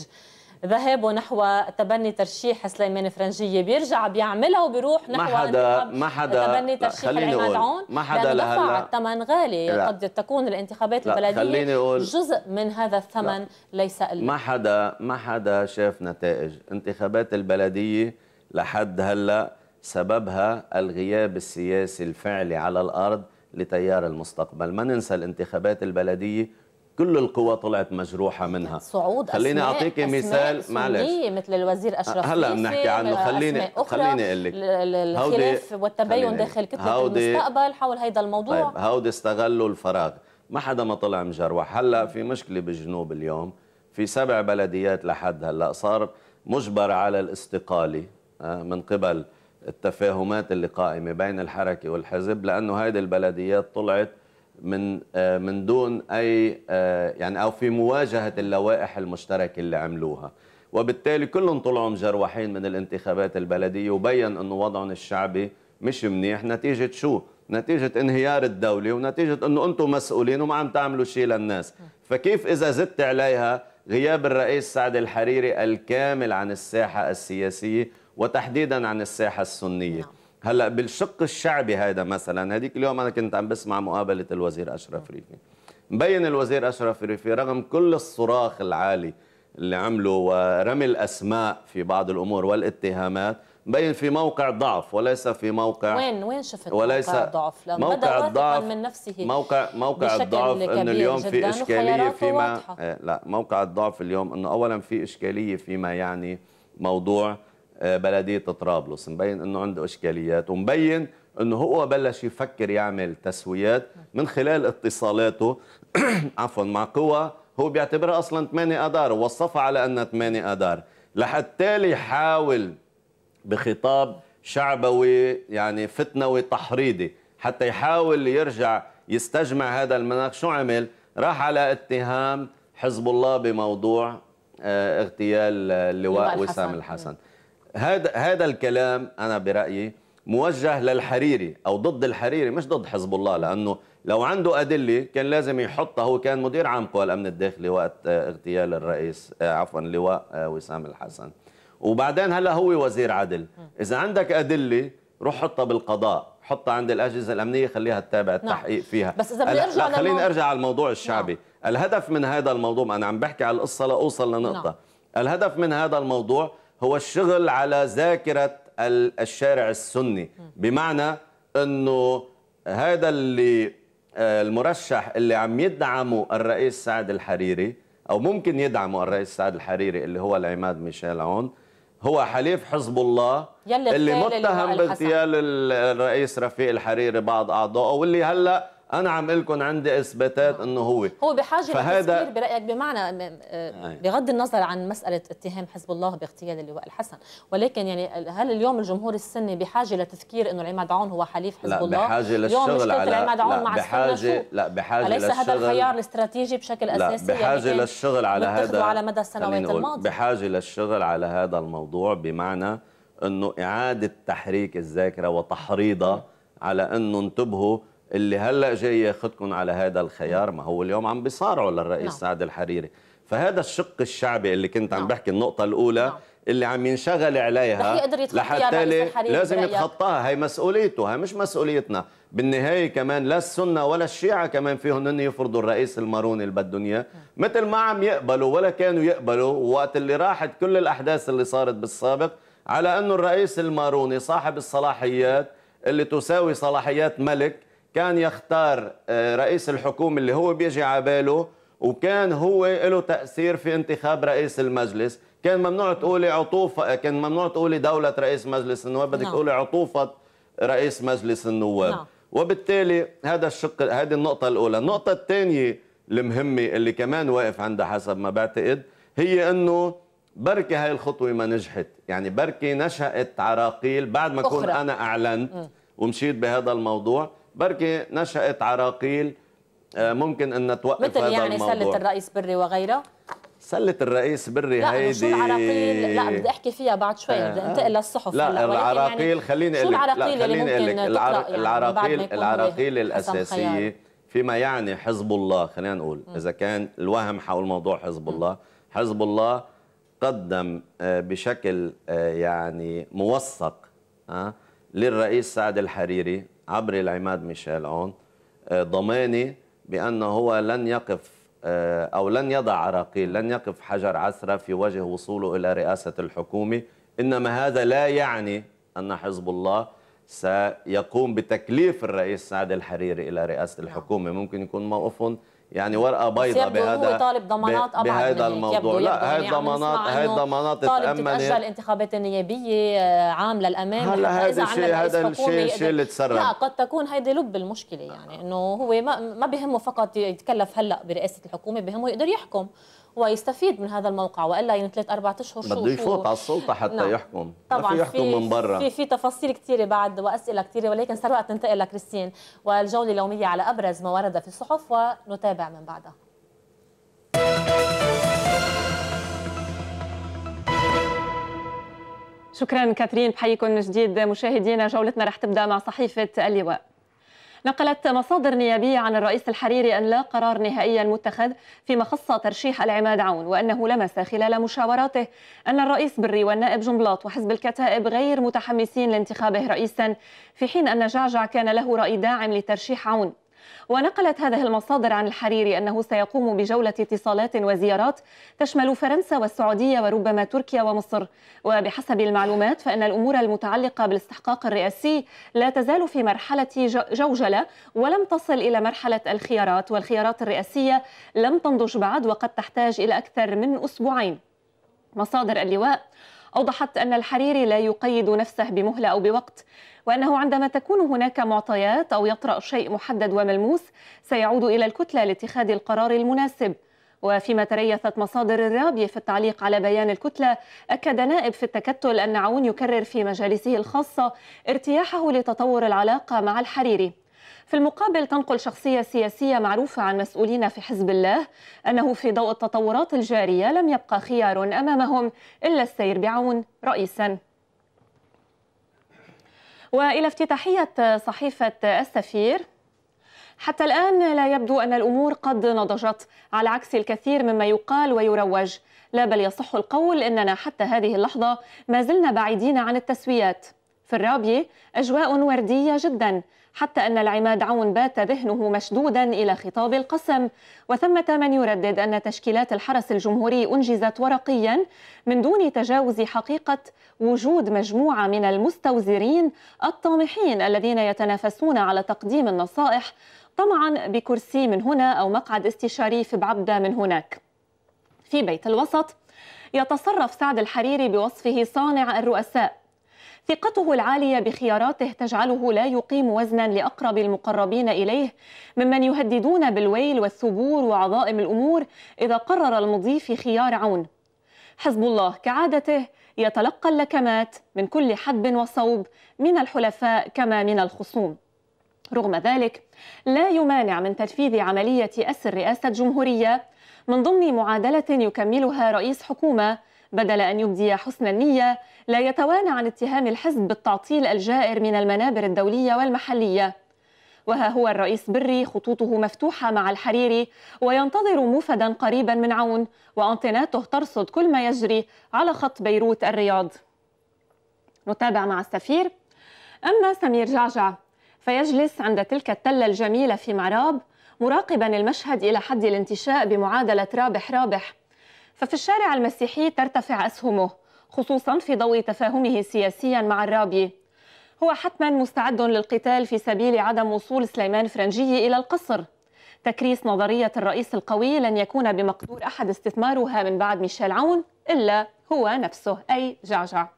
ذهابه نحو تبني ترشيح سليمان فرنجية بيرجع بيعملها وبيروح نحو ما حدا ما حدا تبني ترشيح عماد عون ما حدا لهلا الثمن غالي لا. قد تكون الانتخابات لا. البلدية خليني أقول جزء من هذا الثمن لا. ليس قليل ما حدا ما حدا شاف نتائج انتخابات البلدية لحد هلا سببها الغياب السياسي الفعلي على الأرض لتيار المستقبل ما ننسى الانتخابات البلدية كل القوى طلعت مجروحه منها صعود خليني اعطيكي مثال معلش مثل الوزير اشرف هلا بنحكي عنه خليني خليني اقول لك الخلاف والتباين داخل كتله المستقبل حول هذا الموضوع طيب هودي استغلوا الفراغ ما حدا ما طلع مجروح هلا في مشكله بالجنوب اليوم في سبع بلديات لحد هلا صار مجبر على الاستقاله آه، من قبل التفاهمات اللي قائمة بين الحركة والحزب لأنه هذه البلديات طلعت من آه، من دون أي آه، يعني أو في مواجهة اللوائح المشتركة اللي عملوها وبالتالي كلهم طلعوا مجروحين من الانتخابات البلدية وبين أنه وضعهم الشعبي مش منيح نتيجة شو؟ نتيجة انهيار الدولة ونتيجة أنه أنتم مسؤولين وما عم تعملوا شيء للناس فكيف إذا زدت عليها غياب الرئيس سعد الحريري الكامل عن الساحة السياسية وتحديدا عن الساحة السنية نعم. هلا بالشق الشعبي هذا مثلا هذيك اليوم انا كنت عم بسمع مقابله الوزير اشرف نعم. ريفي مبين الوزير اشرف ريفي رغم كل الصراخ العالي اللي عمله ورمي الاسماء في بعض الامور والاتهامات مبين في موقع ضعف وليس في موقع وين وين شفت وليس موقع ضعف لأن موقع الضعف من نفسه موقع موقع الضعف انه اليوم في اشكاليه فيما واضحة. إيه، لا موقع الضعف اليوم انه اولا في اشكاليه فيما يعني موضوع آه، بلديه طرابلس مبين انه عنده اشكاليات ومبين انه هو بلش يفكر يعمل تسويات من خلال اتصالاته عفوا مع قوى هو بيعتبرها اصلا 8 اذار ووصفها على انها 8 اذار لحتى يحاول بخطاب شعبوي يعني فتنوي تحريضي حتى يحاول يرجع يستجمع هذا المناخ شو عمل راح على اتهام حزب الله بموضوع آه، اغتيال آه، اللواء وسام الحسن هذا هذا الكلام انا برايي موجه للحريري او ضد الحريري مش ضد حزب الله لانه لو عنده ادله كان لازم يحطها هو كان مدير عام قوى الامن الداخلي وقت آه، اغتيال الرئيس آه، عفوا لواء آه، وسام الحسن وبعدين هلا هو وزير عدل اذا عندك ادله روح حطها بالقضاء حطها عند الاجهزه الامنيه خليها تتابع نعم. التحقيق نعم. فيها بس اذا بدي ارجع خليني ارجع على الموضوع نعم. الشعبي نعم. الهدف من هذا الموضوع انا عم بحكي على القصه لاوصل لنقطه نعم. الهدف من هذا الموضوع هو الشغل على ذاكرة الشارع السني بمعنى أنه هذا اللي آه، المرشح اللي عم يدعمه الرئيس سعد الحريري أو ممكن يدعمه الرئيس سعد الحريري اللي هو العماد ميشيل عون هو حليف حزب الله اللي متهم باغتيال الرئيس رفيق الحريري بعض أعضائه واللي هلأ انا عم لكم عندي اثباتات آه. انه هو هو بحاجه فهذا برايك بمعنى آه، بغض النظر عن مساله اتهام حزب الله باغتيال اللواء الحسن ولكن يعني هل اليوم الجمهور السني بحاجه لتذكير انه العماد عون هو حليف حزب لا الله بحاجه للشغل على العماد عون لا مع بحاجه لا بحاجه ليس هذا الخيار الاستراتيجي بشكل اساسي لا يعني بحاجه يعني للشغل على هذا على مدى السنوات الماضيه بحاجه للشغل على هذا الموضوع بمعنى انه اعاده تحريك الذاكره وتحريضها على انه انتبهوا اللي هلا جاي ياخذكم على هذا الخيار ما هو اليوم عم بيصارعوا للرئيس نعم. سعد الحريري فهذا الشق الشعبي اللي كنت عم نعم. بحكي النقطه الاولى نعم. اللي عم ينشغل عليها لحتى لازم يتخطاها هي مسؤوليته هي مش مسؤوليتنا بالنهايه كمان لا السنه ولا الشيعه كمان فيهم ان يفرضوا الرئيس الماروني اللي بدهم اياه نعم. مثل ما عم يقبلوا ولا كانوا يقبلوا وقت اللي راحت كل الاحداث اللي صارت بالسابق على انه الرئيس الماروني صاحب الصلاحيات اللي تساوي صلاحيات ملك كان يختار آه، رئيس الحكومة اللي هو بيجي على باله وكان هو له تأثير في انتخاب رئيس المجلس كان ممنوع تقولي عطوفة آه، كان ممنوع تقولي دولة رئيس مجلس النواب بدك نعم. تقولي عطوفة رئيس مجلس النواب لا. نعم. وبالتالي هذا الشق هذه النقطة الأولى النقطة الثانية المهمة اللي كمان واقف عندها حسب ما بعتقد هي أنه بركي هاي الخطوة ما نجحت يعني بركي نشأت عراقيل بعد ما أخرى. كون أنا أعلنت ومشيت بهذا الموضوع بركي نشأت عراقيل آه، ممكن أن توقف مثل هذا يعني الموضوع. سلة الرئيس بري وغيره سلة الرئيس بري لا هيدي شو العراقيل لا بدي احكي فيها بعد شوي آه. بدي انتقل للصحف لا يعني العراقيل يعني خليني اقول لك شو العراقيل اللي ممكن يعني العراقيل يعني العراقيل الاساسيه فيما يعني حزب الله خلينا نقول م. اذا كان الوهم حول موضوع حزب الله حزب الله قدم آه، بشكل يعني موثق للرئيس سعد الحريري عبر العماد ميشيل عون آه، ضماني بأنه هو لن يقف آه، أو لن يضع عراقيل لن يقف حجر عثرة في وجه وصوله إلى رئاسة الحكومة إنما هذا لا يعني أن حزب الله سيقوم بتكليف الرئيس سعد الحريري إلى رئاسة نعم. الحكومة ممكن يكون موقفهم يعني ورقه بيضاء بهذا هو طالب ضمانات ابعد بهذا الموضوع لا هاي يعني الضمانات هاي الضمانات تامنت تاجل انتخابات النيابيه آه، عام للامام هلا هذا الشيء هذا الشيء الشيء اللي تسرب لا قد تكون هيدي لب المشكله يعني انه هو ما, ما بهمه فقط يتكلف هلا برئاسه الحكومه بهمه يقدر يحكم ويستفيد من هذا الموقع والا يعني ثلاث اربع اشهر شو بده يفوت على السلطه حتى نعم. يحكم طبعا في يحكم من برا في في تفاصيل كثيره بعد واسئله كثيره ولكن صار وقت ننتقل لكريستين والجوله اليوميه على ابرز ما ورد في الصحف ونتابع من بعدها شكرا كاترين بحييكم من جديد مشاهدينا جولتنا رح تبدا مع صحيفه اللواء نقلت مصادر نيابية عن الرئيس الحريري أن لا قرار نهائي متخذ في مخصة ترشيح العماد عون وأنه لمس خلال مشاوراته أن الرئيس بري والنائب جنبلاط وحزب الكتائب غير متحمسين لانتخابه رئيسا في حين أن جعجع كان له رأي داعم لترشيح عون ونقلت هذه المصادر عن الحريري أنه سيقوم بجولة اتصالات وزيارات تشمل فرنسا والسعودية وربما تركيا ومصر وبحسب المعلومات فإن الأمور المتعلقة بالاستحقاق الرئاسي لا تزال في مرحلة جوجلة ولم تصل إلى مرحلة الخيارات والخيارات الرئاسية لم تنضج بعد وقد تحتاج إلى أكثر من أسبوعين مصادر اللواء أوضحت أن الحريري لا يقيد نفسه بمهلة أو بوقت وأنه عندما تكون هناك معطيات أو يطرأ شيء محدد وملموس سيعود إلى الكتلة لاتخاذ القرار المناسب وفيما تريثت مصادر الرابي في التعليق على بيان الكتلة أكد نائب في التكتل أن عون يكرر في مجالسه الخاصة ارتياحه لتطور العلاقة مع الحريري في المقابل تنقل شخصية سياسية معروفة عن مسؤولين في حزب الله أنه في ضوء التطورات الجارية لم يبقى خيار أمامهم إلا السير بعون رئيساً والى افتتاحيه صحيفه السفير حتى الآن لا يبدو أن الأمور قد نضجت على عكس الكثير مما يقال ويروج لا بل يصح القول أننا حتى هذه اللحظة ما زلنا بعيدين عن التسويات في الرابية أجواء وردية جدا حتى أن العماد عون بات ذهنه مشدودا إلى خطاب القسم وثمة من يردد أن تشكيلات الحرس الجمهوري أنجزت ورقيا من دون تجاوز حقيقة وجود مجموعة من المستوزرين الطامحين الذين يتنافسون على تقديم النصائح طمعا بكرسي من هنا أو مقعد استشاري في بعبدة من هناك في بيت الوسط يتصرف سعد الحريري بوصفه صانع الرؤساء ثقته العالية بخياراته تجعله لا يقيم وزنا لأقرب المقربين إليه ممن يهددون بالويل والثبور وعظائم الأمور إذا قرر المضي في خيار عون حزب الله كعادته يتلقى اللكمات من كل حدب وصوب من الحلفاء كما من الخصوم رغم ذلك لا يمانع من تنفيذ عملية أسر رئاسة جمهورية من ضمن معادلة يكملها رئيس حكومة بدل أن يبدي حسن النية لا يتوانى عن اتهام الحزب بالتعطيل الجائر من المنابر الدولية والمحلية وها هو الرئيس بري خطوطه مفتوحة مع الحريري وينتظر موفدا قريبا من عون وأنطناته ترصد كل ما يجري على خط بيروت الرياض نتابع مع السفير أما سمير جعجع فيجلس عند تلك التلة الجميلة في معراب مراقبا المشهد إلى حد الانتشاء بمعادلة رابح رابح ففي الشارع المسيحي ترتفع أسهمه خصوصا في ضوء تفاهمه سياسيا مع الرابي هو حتما مستعد للقتال في سبيل عدم وصول سليمان فرنجي إلى القصر تكريس نظرية الرئيس القوي لن يكون بمقدور أحد استثمارها من بعد ميشيل عون إلا هو نفسه أي جعجع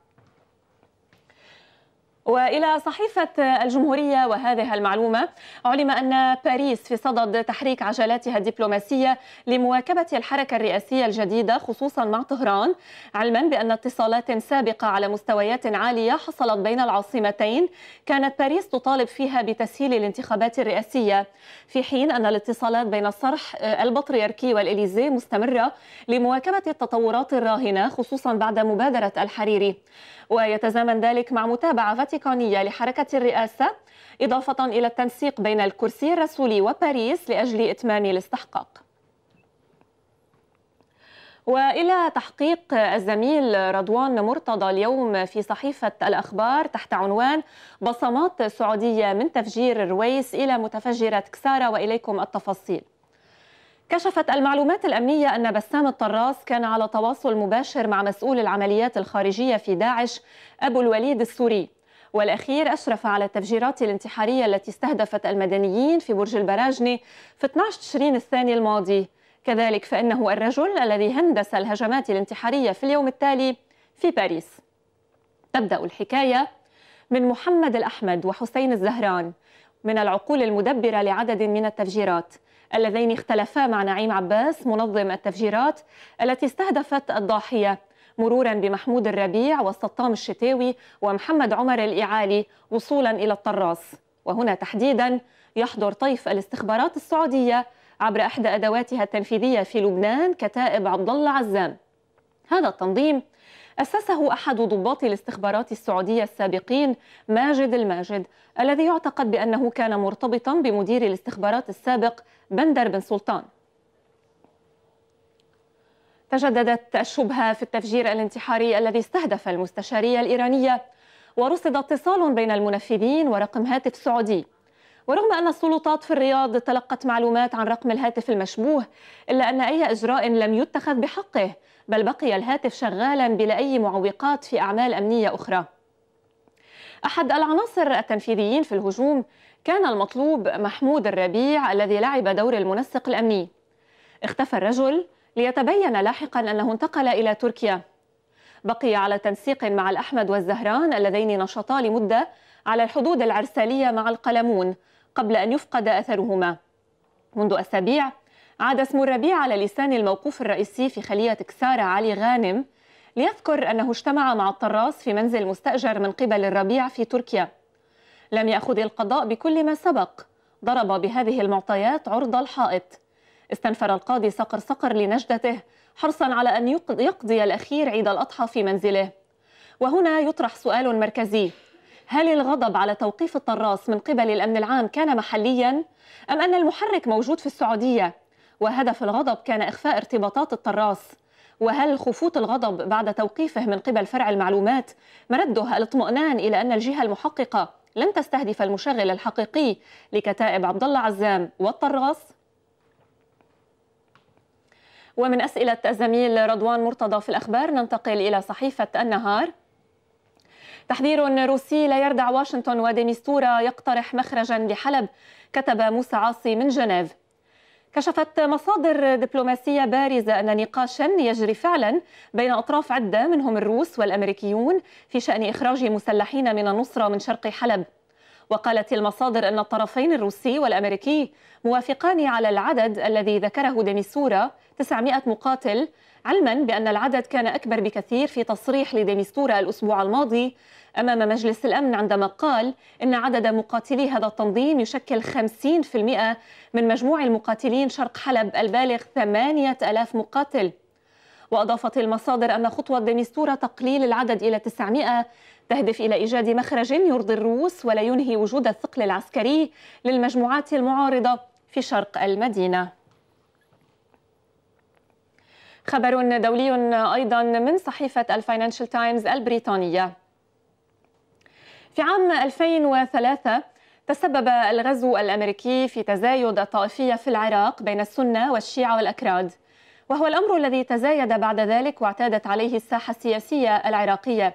وإلى صحيفة الجمهورية وهذه المعلومة علم أن باريس في صدد تحريك عجلاتها الدبلوماسية لمواكبة الحركة الرئاسية الجديدة خصوصا مع طهران علما بأن اتصالات سابقة على مستويات عالية حصلت بين العاصمتين كانت باريس تطالب فيها بتسهيل الانتخابات الرئاسية في حين أن الاتصالات بين الصرح آه، البطريركي والإليزي مستمرة لمواكبة التطورات الراهنة خصوصا بعد مبادرة الحريري ويتزامن ذلك مع متابعة فاتيكانية لحركة الرئاسة إضافة إلى التنسيق بين الكرسي الرسولي وباريس لأجل إتمام الاستحقاق والى تحقيق الزميل رضوان مرتضى اليوم في صحيفه الاخبار تحت عنوان بصمات سعوديه من تفجير الرويس الى متفجره كساره واليكم التفاصيل كشفت المعلومات الأمنية أن بسام الطراس كان على تواصل مباشر مع مسؤول العمليات الخارجية في داعش أبو الوليد السوري والأخير أشرف على التفجيرات الانتحارية التي استهدفت المدنيين في برج البراجنة في 12 تشرين الثاني الماضي كذلك فإنه الرجل الذي هندس الهجمات الانتحارية في اليوم التالي في باريس تبدأ الحكاية من محمد الأحمد وحسين الزهران من العقول المدبرة لعدد من التفجيرات اللذين اختلفا مع نعيم عباس منظم التفجيرات التي استهدفت الضاحية مرورا بمحمود الربيع وسطام الشتاوي ومحمد عمر الإعالي وصولا إلى الطراس وهنا تحديدا يحضر طيف الاستخبارات السعودية عبر إحدى أدواتها التنفيذية في لبنان كتائب عبد الله عزام هذا التنظيم أسسه أحد ضباط الاستخبارات السعودية السابقين ماجد الماجد الذي يعتقد بأنه كان مرتبطا بمدير الاستخبارات السابق بندر بن سلطان تجددت الشبهة في التفجير الانتحاري الذي استهدف المستشارية الإيرانية ورصد اتصال بين المنفذين ورقم هاتف سعودي ورغم أن السلطات في الرياض تلقت معلومات عن رقم الهاتف المشبوه إلا أن أي إجراء لم يتخذ بحقه بل بقي الهاتف شغالا بلا أي معوقات في أعمال أمنية أخرى أحد العناصر التنفيذيين في الهجوم كان المطلوب محمود الربيع الذي لعب دور المنسق الأمني اختفى الرجل ليتبين لاحقا أنه انتقل إلى تركيا بقي على تنسيق مع الأحمد والزهران اللذين نشطا لمدة على الحدود العرسالية مع القلمون قبل أن يفقد أثرهما منذ أسابيع عاد اسم الربيع على لسان الموقوف الرئيسي في خلية كسارة علي غانم ليذكر أنه اجتمع مع الطراس في منزل مستأجر من قبل الربيع في تركيا لم يأخذ القضاء بكل ما سبق ضرب بهذه المعطيات عرض الحائط استنفر القاضي صقر صقر لنجدته حرصا على أن يقضي الأخير عيد الأضحى في منزله وهنا يطرح سؤال مركزي هل الغضب على توقيف الطراس من قبل الأمن العام كان محليا أم أن المحرك موجود في السعودية وهدف الغضب كان إخفاء ارتباطات الطراس وهل خفوت الغضب بعد توقيفه من قبل فرع المعلومات مرده الاطمئنان إلى أن الجهة المحققة لن تستهدف المشغل الحقيقي لكتائب عبد الله عزام والطراس ومن أسئلة الزميل رضوان مرتضى في الأخبار ننتقل إلى صحيفة النهار تحذير روسي لا يردع واشنطن وديمستورا يقترح مخرجا لحلب كتب موسى عاصي من جنيف كشفت مصادر دبلوماسية بارزة أن نقاشا يجري فعلا بين أطراف عدة منهم الروس والأمريكيون في شأن إخراج مسلحين من النصرة من شرق حلب وقالت المصادر أن الطرفين الروسي والأمريكي موافقان على العدد الذي ذكره ديميسورا 900 مقاتل علما بأن العدد كان أكبر بكثير في تصريح لديميسورا الأسبوع الماضي أمام مجلس الأمن عندما قال إن عدد مقاتلي هذا التنظيم يشكل 50% من مجموع المقاتلين شرق حلب البالغ 8000 مقاتل وأضافت المصادر أن خطوة ديمستورة تقليل العدد إلى 900 تهدف إلى إيجاد مخرج يرضي الروس ولا ينهي وجود الثقل العسكري للمجموعات المعارضة في شرق المدينة خبر دولي أيضا من صحيفة الفاينانشال تايمز البريطانية في عام 2003 تسبب الغزو الامريكي في تزايد الطائفيه في العراق بين السنه والشيعه والاكراد وهو الامر الذي تزايد بعد ذلك واعتادت عليه الساحه السياسيه العراقيه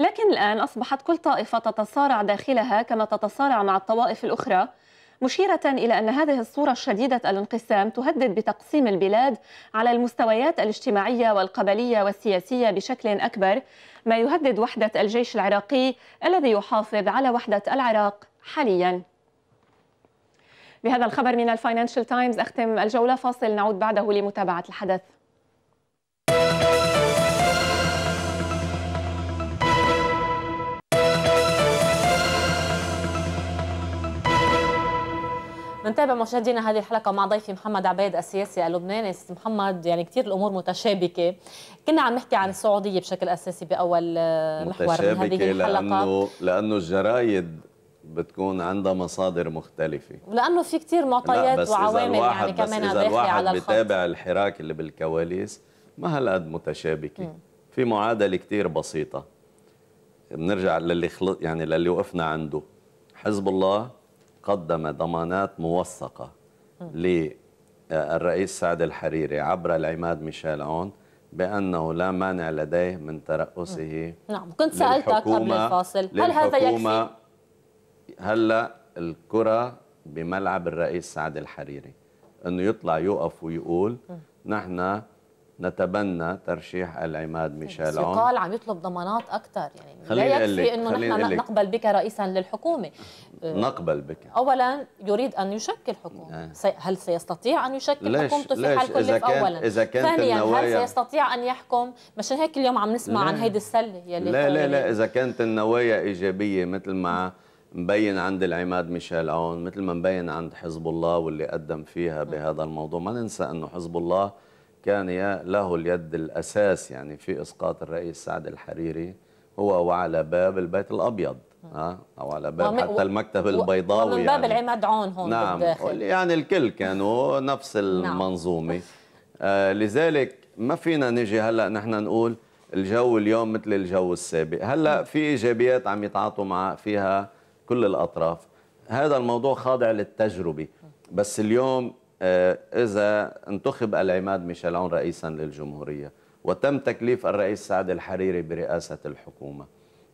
لكن الان اصبحت كل طائفه تتصارع داخلها كما تتصارع مع الطوائف الاخرى مشيرة إلى أن هذه الصورة الشديدة الانقسام تهدد بتقسيم البلاد على المستويات الاجتماعية والقبلية والسياسية بشكل أكبر ما يهدد وحدة الجيش العراقي الذي يحافظ على وحدة العراق حالياً بهذا الخبر من الفاينانشال تايمز أختم الجولة فاصل نعود بعده لمتابعة الحدث نتابع مشاهدينا هذه الحلقه مع ضيفي محمد عبيد السياسي اللبناني استاذ محمد يعني كثير الامور متشابكه كنا عم نحكي عن السعوديه بشكل اساسي باول آه، محور من هذه الحلقه لانه لانه الجرايد بتكون عندها مصادر مختلفة لأنه في كثير معطيات وعوامل يعني كمان داخلة على الخط بتابع الحراك اللي بالكواليس ما هالقد متشابكة م. في معادلة كثير بسيطة بنرجع للي خلط يعني للي وقفنا عنده حزب الله قدم ضمانات موثقة للرئيس سعد الحريري عبر العماد ميشيل عون بأنه لا مانع لديه من ترأسه نعم كنت سألتك قبل الفاصل هل هذا يكفي؟ هلا الكرة بملعب الرئيس سعد الحريري أنه يطلع يوقف ويقول نحن نتبنى ترشيح العماد طيب، ميشيل عون قال عم يطلب ضمانات اكثر يعني لا يكفي انه نحن نقبل بك رئيسا للحكومه أه، نقبل بك اولا يريد ان يشكل حكومه نعم. هل سيستطيع ان يشكل حكومته في حال كلف اولا اذا كانت ثانيا النوايا هل سيستطيع ان يحكم مشان هيك اليوم عم نسمع لا. عن هيدي السله يلي لا لا لا يعني- اذا كانت النوايا ايجابيه مثل ما مبين عند العماد ميشيل عون مثل ما مبين عند حزب الله واللي قدم فيها نعم. بهذا الموضوع ما ننسى انه حزب الله كان له اليد الأساس يعني في إسقاط الرئيس سعد الحريري هو وعلى باب البيت الأبيض او على باب ومي... حتى المكتب البيضاوي ومن باب يعني. العماد عون هون نعم بالداخل. يعني الكل كانوا نفس نعم. المنظومه آه لذلك ما فينا نجي هلا نحن نقول الجو اليوم مثل الجو السابق هلا في ايجابيات عم يتعاطوا مع فيها كل الاطراف هذا الموضوع خاضع للتجربه بس اليوم آه، إذا انتخب العماد ميشيلون رئيسا للجمهورية وتم تكليف الرئيس سعد الحريري برئاسة الحكومة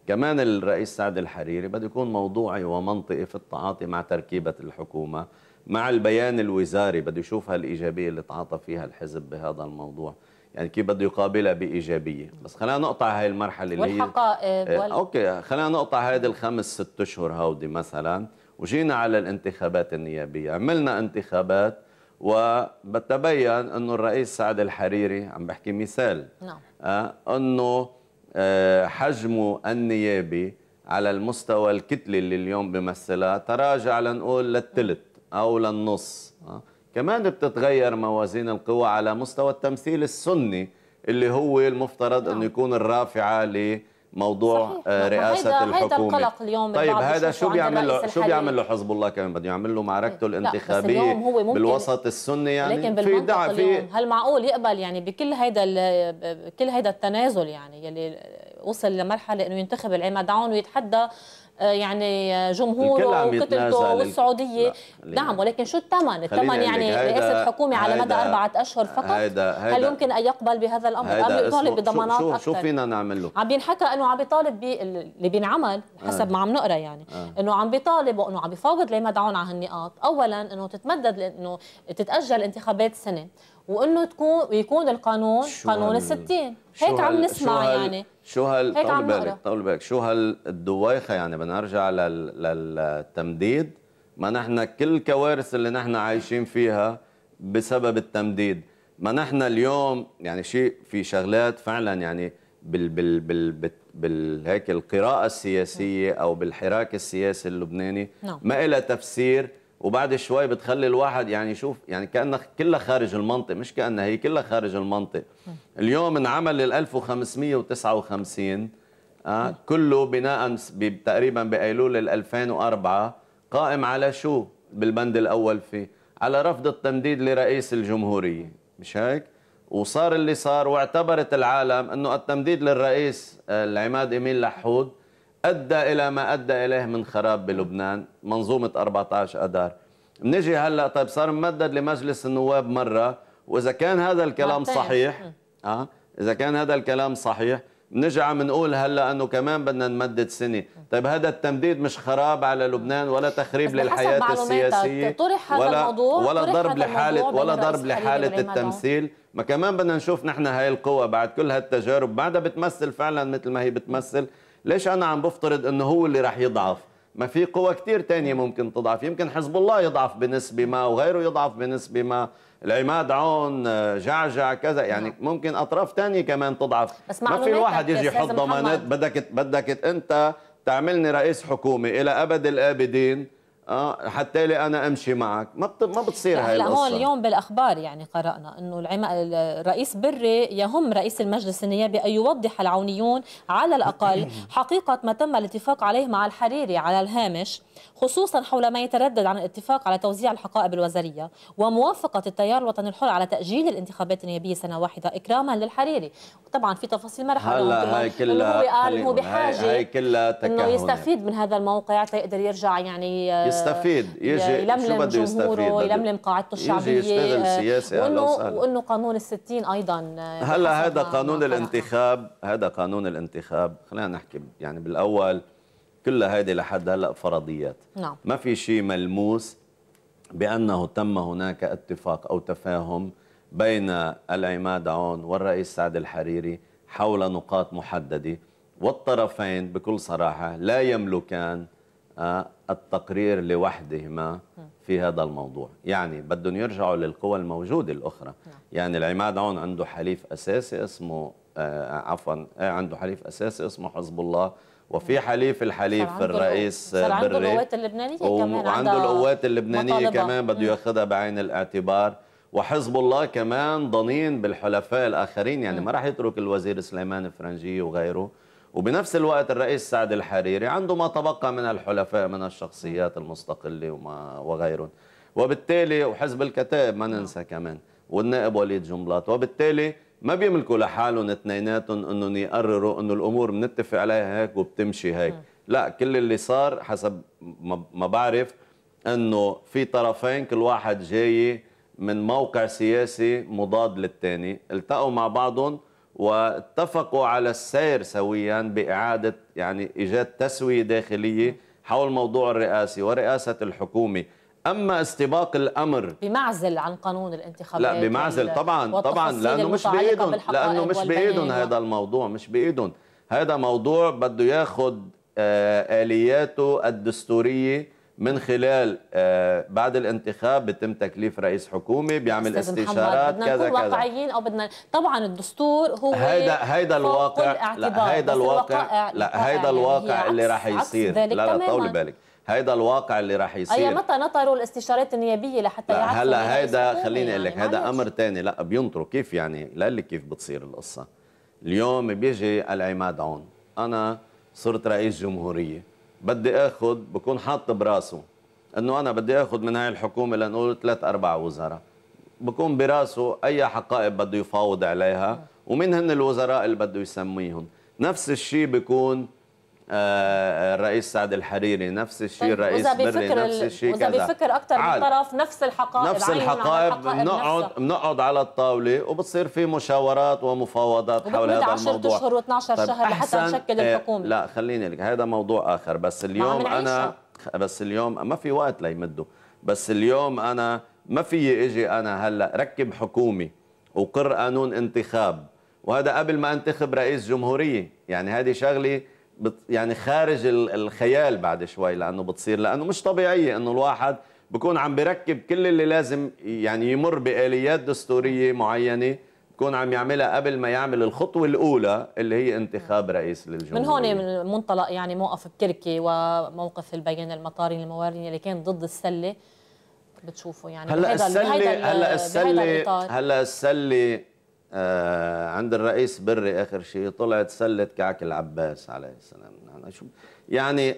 كمان الرئيس سعد الحريري بده يكون موضوعي ومنطقي في التعاطي مع تركيبة الحكومة مع البيان الوزاري بده يشوفها الإيجابية اللي تعاطى فيها الحزب بهذا الموضوع يعني كيف بده يقابلها بايجابيه بس خلينا نقطع هاي المرحله اللي هي والحقائب آه، وال... اوكي خلينا نقطع هذه الخمس ست اشهر هودي مثلا وجينا على الانتخابات النيابيه عملنا انتخابات وبتبين انه الرئيس سعد الحريري عم بحكي مثال نعم آه انه آه، حجمه النيابي على المستوى الكتلة اللي اليوم بمثلها تراجع لنقول للثلث او للنص آه كمان بتتغير موازين القوى على مستوى التمثيل السني اللي هو المفترض نعم. انه يكون الرافعه ل موضوع صحيح. آه، رئاسه هيدا الحكومه هيدا القلق اليوم طيب هذا شو بيعمل له شو بيعمل له حزب الله كمان بده يعمل له معركته طيب. الانتخابيه بالوسط السني يعني لكن في دعم في هل معقول يقبل يعني بكل هيدا كل هيدا التنازل يعني يلي وصل لمرحله انه ينتخب العماد عون ويتحدى آه، يعني آه، جمهوره وكتلته والسعوديه لا. نعم ولكن شو الثمن؟ الثمن يعني رئاسه حكومه على مدى اربعه اشهر فقط هيدا هيدا هل يمكن ان يقبل بهذا الامر؟ ام يطالب بضمانات شو اكثر؟ شو فينا نعمل له؟ عم بينحكى انه عم بيطالب بي اللي بينعمل حسب آه. ما عم نقرا يعني آه. انه عم بيطالب وانه عم بيفاوض لمدعون على هالنقاط، اولا انه تتمدد لانه تتاجل انتخابات سنه وانه تكون يكون القانون قانون ال 60 هيك عم نسمع يعني شو هال طول بالك طول بالك شو هالدويخه يعني بدنا نرجع لل... للتمديد ما نحن كل الكوارث اللي نحن عايشين فيها بسبب التمديد ما نحن اليوم يعني شيء في شغلات فعلا يعني بال بال بال بال, هيك القراءه السياسيه نعم. او بالحراك السياسي اللبناني نعم. ما إلى تفسير وبعد شوي بتخلي الواحد يعني يشوف يعني كانها كلها خارج المنطق مش كانها هي كلها خارج المنطق اليوم انعمل لل 1559 آه كله بناء تقريبا بايلول 2004 قائم على شو بالبند الاول فيه على رفض التمديد لرئيس الجمهوريه مش هيك وصار اللي صار واعتبرت العالم انه التمديد للرئيس آه، العماد امين لحود أدى إلى ما أدى إليه من خراب بلبنان منظومة 14 اذار بنجي هلا طيب صار ممدد لمجلس النواب مرة وإذا كان هذا الكلام صحيح آه إذا كان هذا الكلام صحيح نجي عم نقول هلا انه كمان بدنا نمدد سنه، طيب هذا التمديد مش خراب على لبنان ولا تخريب للحياه السياسيه طرح هذا ولا الموضوع ولا ضرب لحاله ولا ضرب لحاله التمثيل، ما كمان بدنا نشوف نحن هاي القوى بعد كل هالتجارب بعدها بتمثل فعلا مثل ما هي بتمثل ليش انا عم بفترض انه هو اللي رح يضعف ما في قوى كثير تانية ممكن تضعف يمكن حزب الله يضعف بنسبة ما وغيره يضعف بنسبة ما العماد عون جعجع كذا يعني نعم. ممكن أطراف تانية كمان تضعف بس ما في واحد يجي يحط ضمانات بدك بدك أنت تعملني رئيس حكومة إلى أبد الآبدين اه حتى لي انا امشي معك ما بت... ما بتصير هاي القصه هون اليوم بالاخبار يعني قرانا انه العم... الرئيس بري يهم رئيس المجلس النيابي ان يوضح العونيون على الاقل حقيقه ما تم الاتفاق عليه مع الحريري على الهامش خصوصا حول ما يتردد عن الاتفاق على توزيع الحقائب الوزاريه وموافقه التيار الوطني الحر على تاجيل الانتخابات النيابيه سنه واحده اكراما للحريري طبعا في تفاصيل مرحله هلا هاي كلها هو قال انه بحاجه هاي, كلها انه يستفيد من هذا الموقع تيقدر يرجع يعني آه، يستفيد آه، يجي يعني يلملم شو بده يستفيد يلملم قاعدته الشعبيه يجي يشتغل سياسي وانه وانه قانون الستين ايضا آه، هلا هذا قانون الانتخاب هذا قانون الانتخاب خلينا نحكي يعني بالاول كل هذه لحد هلا فرضيات نعم. ما في شيء ملموس بانه تم هناك اتفاق او تفاهم بين العماد عون والرئيس سعد الحريري حول نقاط محدده والطرفين بكل صراحه لا يملكان آه، التقرير لوحدهما في هذا الموضوع يعني بدهم يرجعوا للقوى الموجودة الأخرى نعم. يعني العماد عون عنده حليف أساسي اسمه آه، آه، عفوا عنده حليف أساسي اسمه حزب الله وفي نعم. حليف الحليف الرئيس بري عنده القوات اللبنانية كمان وعنده القوات اللبنانية مطالبة. كمان بده ياخذها بعين الاعتبار وحزب الله كمان ضنين بالحلفاء الآخرين يعني ما راح يترك الوزير سليمان فرنجي وغيره وبنفس الوقت الرئيس سعد الحريري عنده ما تبقى من الحلفاء من الشخصيات المستقلة وما وغيرهم وبالتالي وحزب الكتائب ما ننسى كمان والنائب وليد جملات وبالتالي ما بيملكوا لحالهم اثنيناتهم انهم يقرروا انه الامور بنتفق عليها هيك وبتمشي هيك لا كل اللي صار حسب ما بعرف انه في طرفين كل واحد جاي من موقع سياسي مضاد للثاني التقوا مع بعضهم واتفقوا على السير سويا بإعادة يعني إيجاد تسوية داخلية حول موضوع الرئاسة ورئاسة الحكومة أما استباق الأمر بمعزل عن قانون الانتخابات لا بمعزل طبعا طبعا لأنه مش بإيدهم لأنه مش بإيدهم هذا الموضوع مش بإيدهم هذا موضوع بده ياخذ آه، آلياته الدستورية من خلال آه، بعد الانتخاب بتم تكليف رئيس حكومه بيعمل استشارات بدنا كذا كذا واقعيين او بدنا طبعا الدستور هو هيدا هيدا الواقع لا هيدا الواقع لا هيدا الواقع اللي راح يصير لا لا طول بالك هيدا الواقع اللي راح يصير اي متى نطروا الاستشارات النيابيه لحتى يعرفوا هلا هيدا خليني يعني اقول لك هيدا امر ثاني لا بينطروا كيف يعني لك كيف بتصير القصه اليوم بيجي العماد عون انا صرت رئيس جمهوريه بدي اخذ بكون حاط براسه انه انا بدي اخذ من هاي الحكومه لنقول ثلاث اربع وزراء بكون براسه اي حقائب بده يفاوض عليها ومن هن الوزراء اللي بده يسميهم نفس الشيء بكون آه، آه، الرئيس سعد الحريري نفس الشيء طيب الرئيس برلي نفس الشيء وإذا بيفكر أكثر من طرف نفس الحقائب نفس الحقائب بنقعد بنقعد على الطاولة وبتصير في مشاورات ومفاوضات حول هذا الموطوع. 10 اشهر و12 طيب شهر لحتى نشكل إيه، الحكومه لا خليني لك هذا موضوع اخر بس اليوم انا بس اليوم ما في وقت ليمده بس اليوم انا ما في اجي انا هلا ركب حكومه وقر قانون انتخاب وهذا قبل ما انتخب رئيس جمهوريه يعني هذه شغله بت يعني خارج الخيال بعد شوي لانه بتصير لانه مش طبيعيه انه الواحد بكون عم بركب كل اللي لازم يعني يمر باليات دستوريه معينه بكون عم يعملها قبل ما يعمل الخطوه الاولى اللي هي انتخاب رئيس للجمهوريه من هون من منطلق يعني موقف بكركي وموقف البيان المطاري الموارني اللي كان ضد السله بتشوفوا يعني هلا السله هلا السله هلا السله آه عند الرئيس بري اخر شيء طلعت سله كعك العباس عليه السلام يعني شو يعني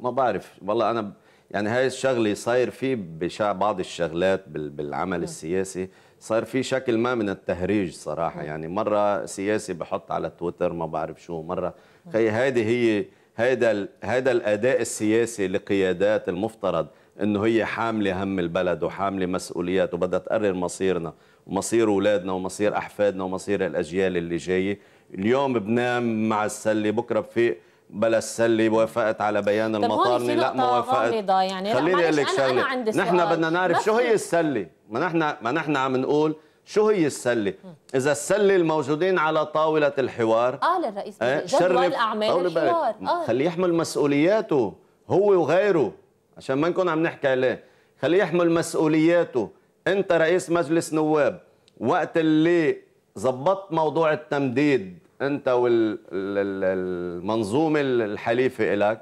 ما بعرف والله انا يعني هاي الشغله صاير في بعض الشغلات بالعمل السياسي صار في شكل ما من التهريج صراحه يعني مره سياسي بحط على تويتر ما بعرف شو مره خي هذه هي هذا هذا الاداء السياسي لقيادات المفترض انه هي حامله هم البلد وحامله مسؤوليات وبدها تقرر مصيرنا ومصير اولادنا ومصير احفادنا ومصير الاجيال اللي جايه اليوم بنام مع السله بكره بفيق بلا السله وافقت على بيان المطار لا ما وافقت يعني خليني اقول لك شغله نحن بدنا نعرف شو هي السله ما نحن ما نحن عم نقول شو هي السله؟ اذا السله الموجودين على طاوله الحوار قال الرئيس آه إيه، جدول اعمال الحوار آه. خليه يحمل مسؤولياته هو وغيره عشان ما نكون عم نحكي عليه خليه يحمل مسؤولياته انت رئيس مجلس نواب وقت اللي ظبطت موضوع التمديد انت والمنظومه الحليفه الك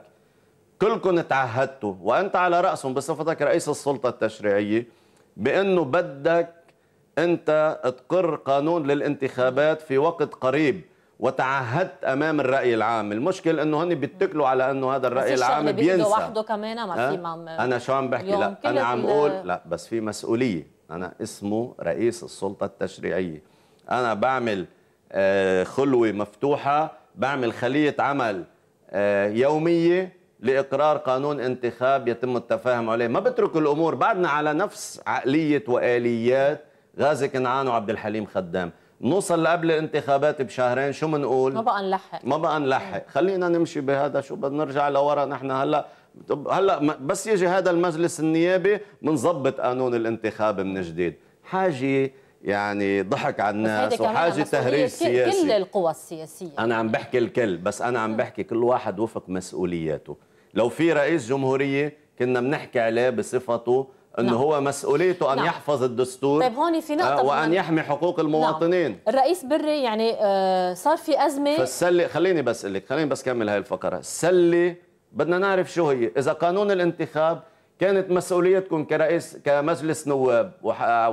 كلكم تعهدتوا وانت على راسهم بصفتك رئيس السلطه التشريعيه بانه بدك انت تقر قانون للانتخابات في وقت قريب وتعهدت امام الراي العام المشكل انه هني بيتكلوا على انه هذا الراي العام بينسى وحده كمان ما في ما انا شو عم بحكي لا انا عم اقول لا بس في مسؤوليه انا اسمه رئيس السلطه التشريعيه انا بعمل آه، خلوه مفتوحه بعمل خليه عمل آه، يوميه لاقرار قانون انتخاب يتم التفاهم عليه ما بترك الامور بعدنا على نفس عقليه واليات غازي كنعان وعبد الحليم خدام نوصل لقبل الانتخابات بشهرين شو بنقول ما بقى نلحق ما بقى نلحق خلينا نمشي بهذا شو بدنا نرجع لورا نحن هلا طب هلا بس يجي هذا المجلس النيابي بنظبط قانون الانتخاب من جديد حاجه يعني ضحك على الناس وحاجه تهريج سياسي كل القوى السياسيه انا عم بحكي الكل بس انا عم بحكي كل واحد وفق مسؤولياته لو في رئيس جمهوريه كنا بنحكي عليه بصفته انه نعم. هو مسؤوليته ان نعم. يحفظ الدستور طيب هون في نقطه آه، وان يحمي حقوق نعم. المواطنين نعم. الرئيس بري يعني آه، صار في ازمه فالسله خليني بس لك خليني بس كمل هاي الفقره السله بدنا نعرف شو هي إذا قانون الانتخاب كانت مسؤوليتكم كرئيس كمجلس نواب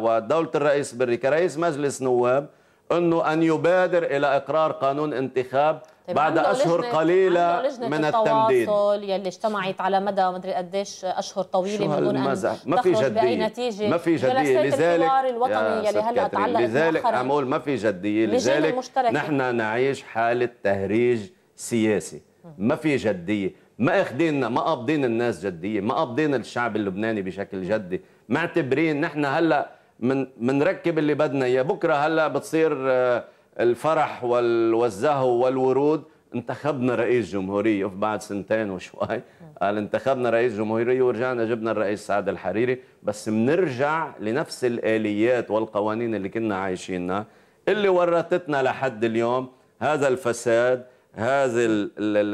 ودولة الرئيس بري كرئيس مجلس نواب أنه أن يبادر إلى إقرار قانون انتخاب طيب بعد اشهر قليله من التمديد التواصل يلي اجتمعت على مدى مدري قديش اشهر طويله من دون ان ما في جديه باي نتيجه ما في جديه لذلك الوطني يلي هلا تعلق لذلك ما في جديه لذلك نحن نعيش حاله تهريج سياسي ما في جديه ما اخدينا ما قابضين الناس جديه ما قابضين الشعب اللبناني بشكل جدي معتبرين نحن هلا من منركب اللي بدنا اياه بكره هلا بتصير آه، الفرح والزهو والورود انتخبنا رئيس جمهورية بعد سنتين وشوي قال انتخبنا رئيس جمهورية ورجعنا جبنا الرئيس سعد الحريري بس منرجع لنفس الآليات والقوانين اللي كنا عايشينها اللي ورثتنا لحد اليوم هذا الفساد هذه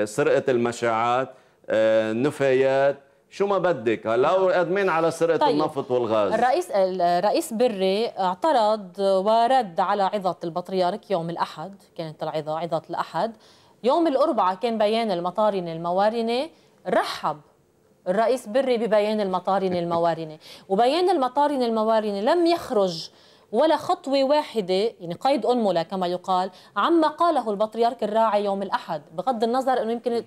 سرقه المشاعات آه، نفايات شو ما بدك لو ادمين على سرقه طيب. النفط والغاز الرئيس الرئيس بري اعترض ورد على عظه البطريرك يوم الاحد كانت العظه عظه الاحد يوم الاربعاء كان بيان المطارنه الموارنه رحب الرئيس بري ببيان المطارنه الموارنه وبيان المطارنه الموارنه لم يخرج ولا خطوة واحدة يعني قيد أنملة كما يقال عما قاله البطريرك الراعي يوم الأحد بغض النظر أنه يمكن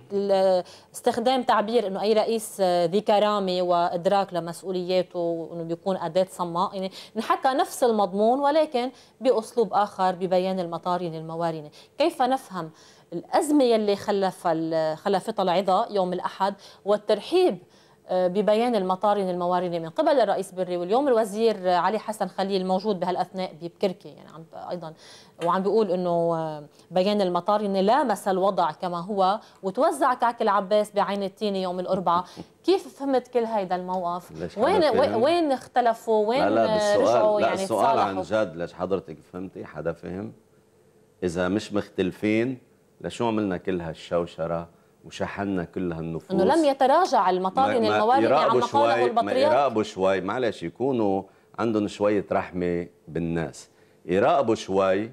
استخدام تعبير أنه أي رئيس آه، ذي كرامة وإدراك لمسؤولياته وأنه بيكون أداة صماء يعني نحكى نفس المضمون ولكن بأسلوب آخر ببيان المطارين يعني الموارنة كيف نفهم الأزمة يلي خلف خلفتها العظة يوم الأحد والترحيب ببيان المطارن الموارنه من قبل الرئيس بري واليوم الوزير علي حسن خليل موجود بهالاثناء ببكركي يعني عم ايضا وعم بيقول انه آه، بيان المطارنه لامس الوضع كما هو وتوزع كعك العباس بعين التينه يوم الاربعاء كيف فهمت كل هيدا الموقف يعني؟ وين وين اختلفوا وين لا لا رجعوا لا يعني السؤال عن جد ليش حضرتك فهمتي حدا فهم اذا مش مختلفين لشو عملنا كل هالشوشره وشحنا كل هالنفوس انه لم يتراجع المطاطن يعني الموالي عما قاله البطريرك يراقبوا شوي معلش يكونوا عندهم شويه رحمه بالناس يراقبوا شوي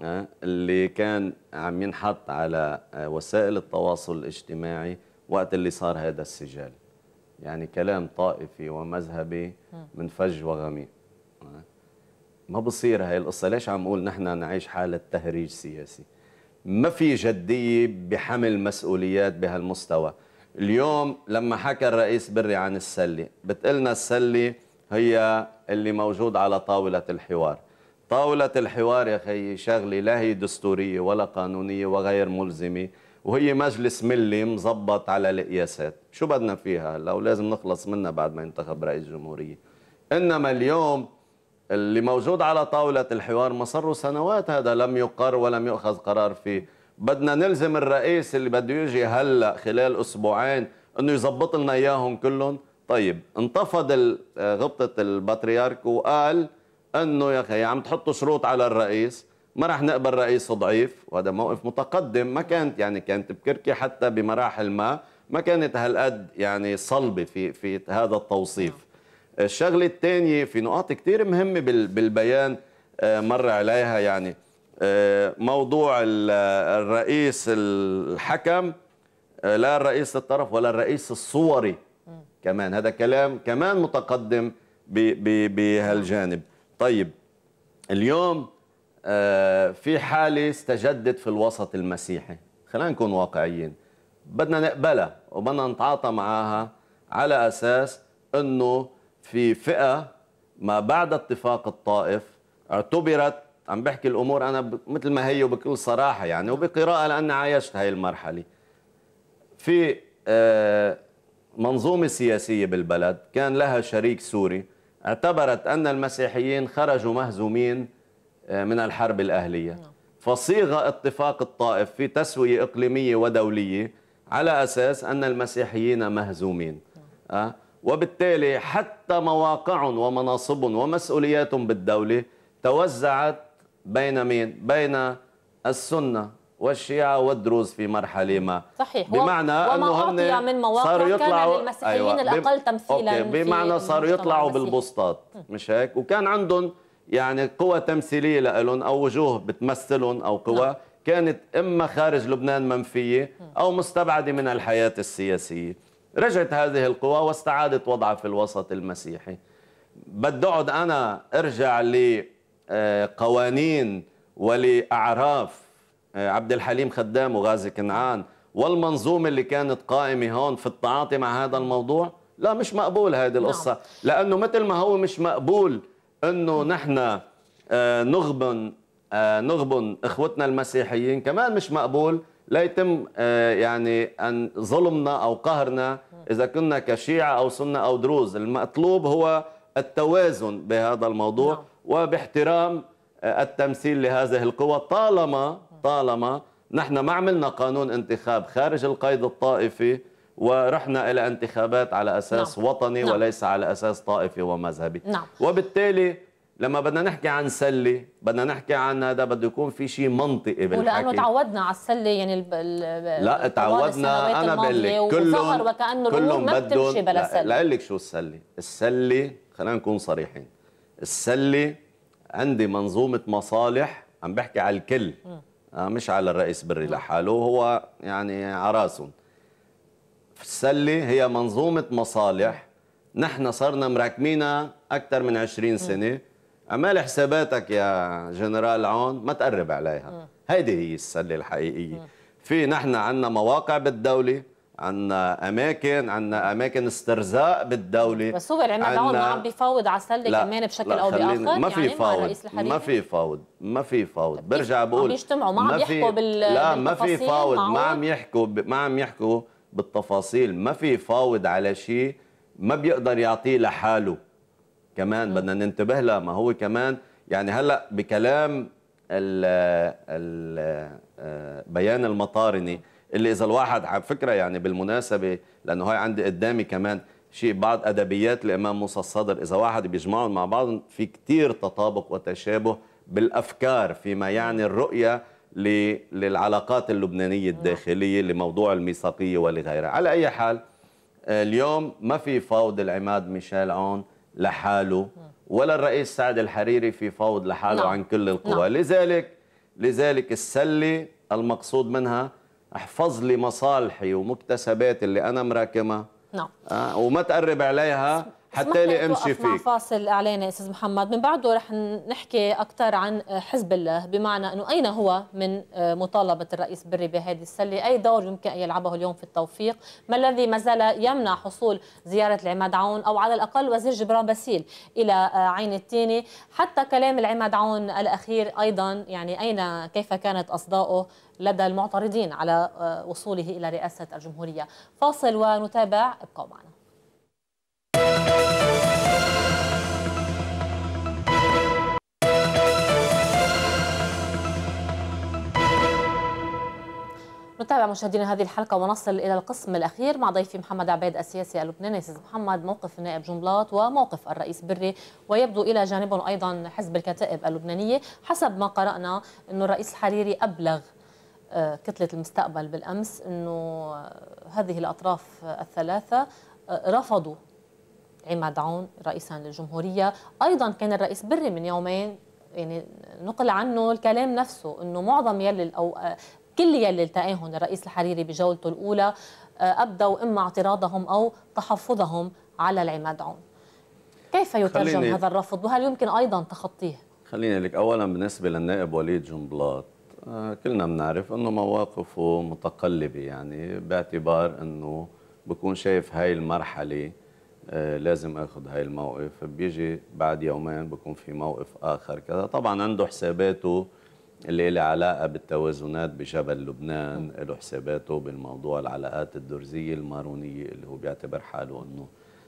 آه، اللي كان عم ينحط على آه، وسائل التواصل الاجتماعي وقت اللي صار هذا السجال يعني كلام طائفي ومذهبي من فج وغميق آه، ما بصير هاي القصة ليش عم نقول نحن نعيش حالة تهريج سياسي ما في جدية بحمل مسؤوليات بهالمستوى اليوم لما حكى الرئيس بري عن السلة بتقلنا السلة هي اللي موجود على طاولة الحوار طاولة الحوار يا خيي شغلة لا هي دستورية ولا قانونية وغير ملزمة وهي مجلس ملي مظبط على القياسات شو بدنا فيها لو لازم نخلص منها بعد ما ينتخب رئيس جمهورية إنما اليوم اللي موجود على طاولة الحوار مصر سنوات هذا لم يقر ولم يؤخذ قرار فيه بدنا نلزم الرئيس اللي بده يجي هلا خلال اسبوعين انه يظبط لنا اياهم كلهم طيب انتفض آه، غبطه البطريرك وقال انه يا اخي عم تحطوا شروط على الرئيس ما راح نقبل رئيس ضعيف وهذا موقف متقدم ما كانت يعني كانت بكركي حتى بمراحل ما ما كانت هالقد يعني صلبه في في هذا التوصيف الشغله الثانيه في نقاط كثير مهمه بالبيان آه، مر عليها يعني آه، موضوع الرئيس الحكم آه، لا الرئيس الطرف ولا الرئيس الصوري كمان هذا كلام كمان متقدم بهالجانب طيب اليوم في حالة استجدت في الوسط المسيحي خلينا نكون واقعيين بدنا نقبلها وبدنا نتعاطى معها على أساس أنه في فئه ما بعد اتفاق الطائف اعتبرت عم بحكي الامور انا مثل ما هي وبكل صراحه يعني وبقراءه لان عايشت هاي المرحله في آه، منظومه سياسيه بالبلد كان لها شريك سوري اعتبرت ان المسيحيين خرجوا مهزومين آه، من الحرب الاهليه نعم. فصيغ اتفاق الطائف في تسويه اقليميه ودوليه على اساس ان المسيحيين مهزومين نعم. أه؟ وبالتالي حتى مواقعهم ومناصبهم ومسؤولياتهم بالدولة توزعت بين مين؟ بين السنة والشيعة والدروز في مرحلة ما صحيح بمعنى أنه هم من مواقع صاروا يطلعوا كان للمسيحيين أيوة. الأقل تمثيلا أوكي. بمعنى صاروا يطلعوا بالبسطات مش هيك وكان عندهم يعني قوى تمثيلية لهم أو وجوه بتمثلهم أو قوى لا. نعم. كانت إما خارج لبنان منفية أو مستبعدة من الحياة السياسية رجعت هذه القوى واستعادت وضعها في الوسط المسيحي بدي اقعد انا ارجع لقوانين آه، ولاعراف آه، عبد الحليم خدام وغازي كنعان والمنظومه اللي كانت قائمه هون في التعاطي مع هذا الموضوع لا مش مقبول هذه نعم. القصه لانه مثل ما هو مش مقبول انه نحن آه، نغبن نغبن اخوتنا المسيحيين كمان مش مقبول لا يتم آه، يعني أن ظلمنا أو قهرنا إذا كنا كشيعة أو سنة أو دروز المطلوب هو التوازن بهذا الموضوع نعم. وباحترام آه، التمثيل لهذه القوى طالما طالما نحن ما عملنا قانون انتخاب خارج القيد الطائفي ورحنا الى انتخابات على اساس نعم. وطني نعم. وليس على اساس طائفي ومذهبي نعم. وبالتالي لما بدنا نحكي عن سله بدنا نحكي عن هذا بده يكون في شيء منطقي بالحكي ولانه تعودنا على السله يعني ال ال لا تعودنا انا بقول لك كلهم وكانه كلهم ما بتمشي بلا سله لا لك شو السله السله خلينا نكون صريحين السله عندي منظومه مصالح عم بحكي على الكل آه، مش على الرئيس بري لحاله هو يعني عراسهم السله هي منظومه مصالح نحن صرنا مراكمينها اكثر من 20 سنه أمال حساباتك يا جنرال عون ما تقرب عليها هيدي هي السله الحقيقيه في نحن عندنا مواقع بالدوله عندنا اماكن عندنا اماكن استرزاق بالدوله بس هو العماد عون ما عم بيفاوض على السله كمان بشكل او باخر يعني ما في فاوض ما في فاوض ما في فاوض برجع بقول عم يجتمعوا ما عم يحكوا بال لا ما في فاوض ما عم يحكوا ب... ما عم يحكوا بالتفاصيل ما في فاوض على شيء ما بيقدر يعطيه لحاله كمان آه. بدنا ننتبه لها ما هو كمان يعني هلا بكلام ال ال آه، بيان المطارني اللي اذا الواحد على فكره يعني بالمناسبه لانه هاي عندي قدامي كمان شيء بعض ادبيات الامام موسى الصدر اذا واحد بيجمعهم مع بعض في كثير تطابق وتشابه بالافكار فيما يعني الرؤيه للعلاقات اللبنانيه آه. الداخليه لموضوع الميثاقيه ولغيرها على اي حال اليوم ما في فوض العماد ميشيل عون لحاله ولا الرئيس سعد الحريري في فوض لحاله نعم. عن كل القوى نعم. لذلك لذلك السلة المقصود منها احفظ لي مصالحي ومكتسباتي اللي أنا مراكمها نعم. آه، وما تقرب عليها حتى لي امشي فيه مع فاصل اعلاني استاذ محمد من بعده رح نحكي اكثر عن حزب الله بمعنى انه اين هو من آه، مطالبه الرئيس بري بهذه السله اي دور يمكن ان يلعبه اليوم في التوفيق ما الذي ما زال يمنع حصول زياره العماد عون او على الاقل وزير جبران باسيل الى آه، عين التيني حتى كلام العماد عون الاخير ايضا يعني اين كيف كانت اصداؤه لدى المعترضين على آه، وصوله الى رئاسه الجمهوريه فاصل ونتابع ابقوا معنا نتابع مشاهدينا هذه الحلقة ونصل إلى القسم الأخير مع ضيفي محمد عبيد السياسي اللبناني سيد محمد موقف النائب جنبلاط وموقف الرئيس بري ويبدو إلى جانبهم أيضا حزب الكتائب اللبنانية حسب ما قرأنا أنه الرئيس الحريري أبلغ آه، كتلة المستقبل بالأمس أنه هذه الأطراف الثلاثة آه، رفضوا عماد عون رئيسا للجمهورية أيضا كان الرئيس بري من يومين يعني نقل عنه الكلام نفسه انه معظم يلي او كل يلي التقاهم الرئيس الحريري بجولته الأولى آه، أبدوا إما اعتراضهم أو تحفظهم على العماد عون كيف يترجم هذا الرفض وهل يمكن أيضا تخطيه؟ خليني لك أولا بالنسبة للنائب وليد جنبلاط آه، كلنا بنعرف أنه مواقفه متقلبة يعني باعتبار أنه بكون شايف هاي المرحلة آه، لازم اخذ هاي الموقف بيجي بعد يومين بكون في موقف اخر كذا طبعا عنده حساباته اللي له علاقة بالتوازنات بجبل لبنان له حساباته بالموضوع العلاقات الدرزية المارونية اللي هو بيعتبر حاله أنه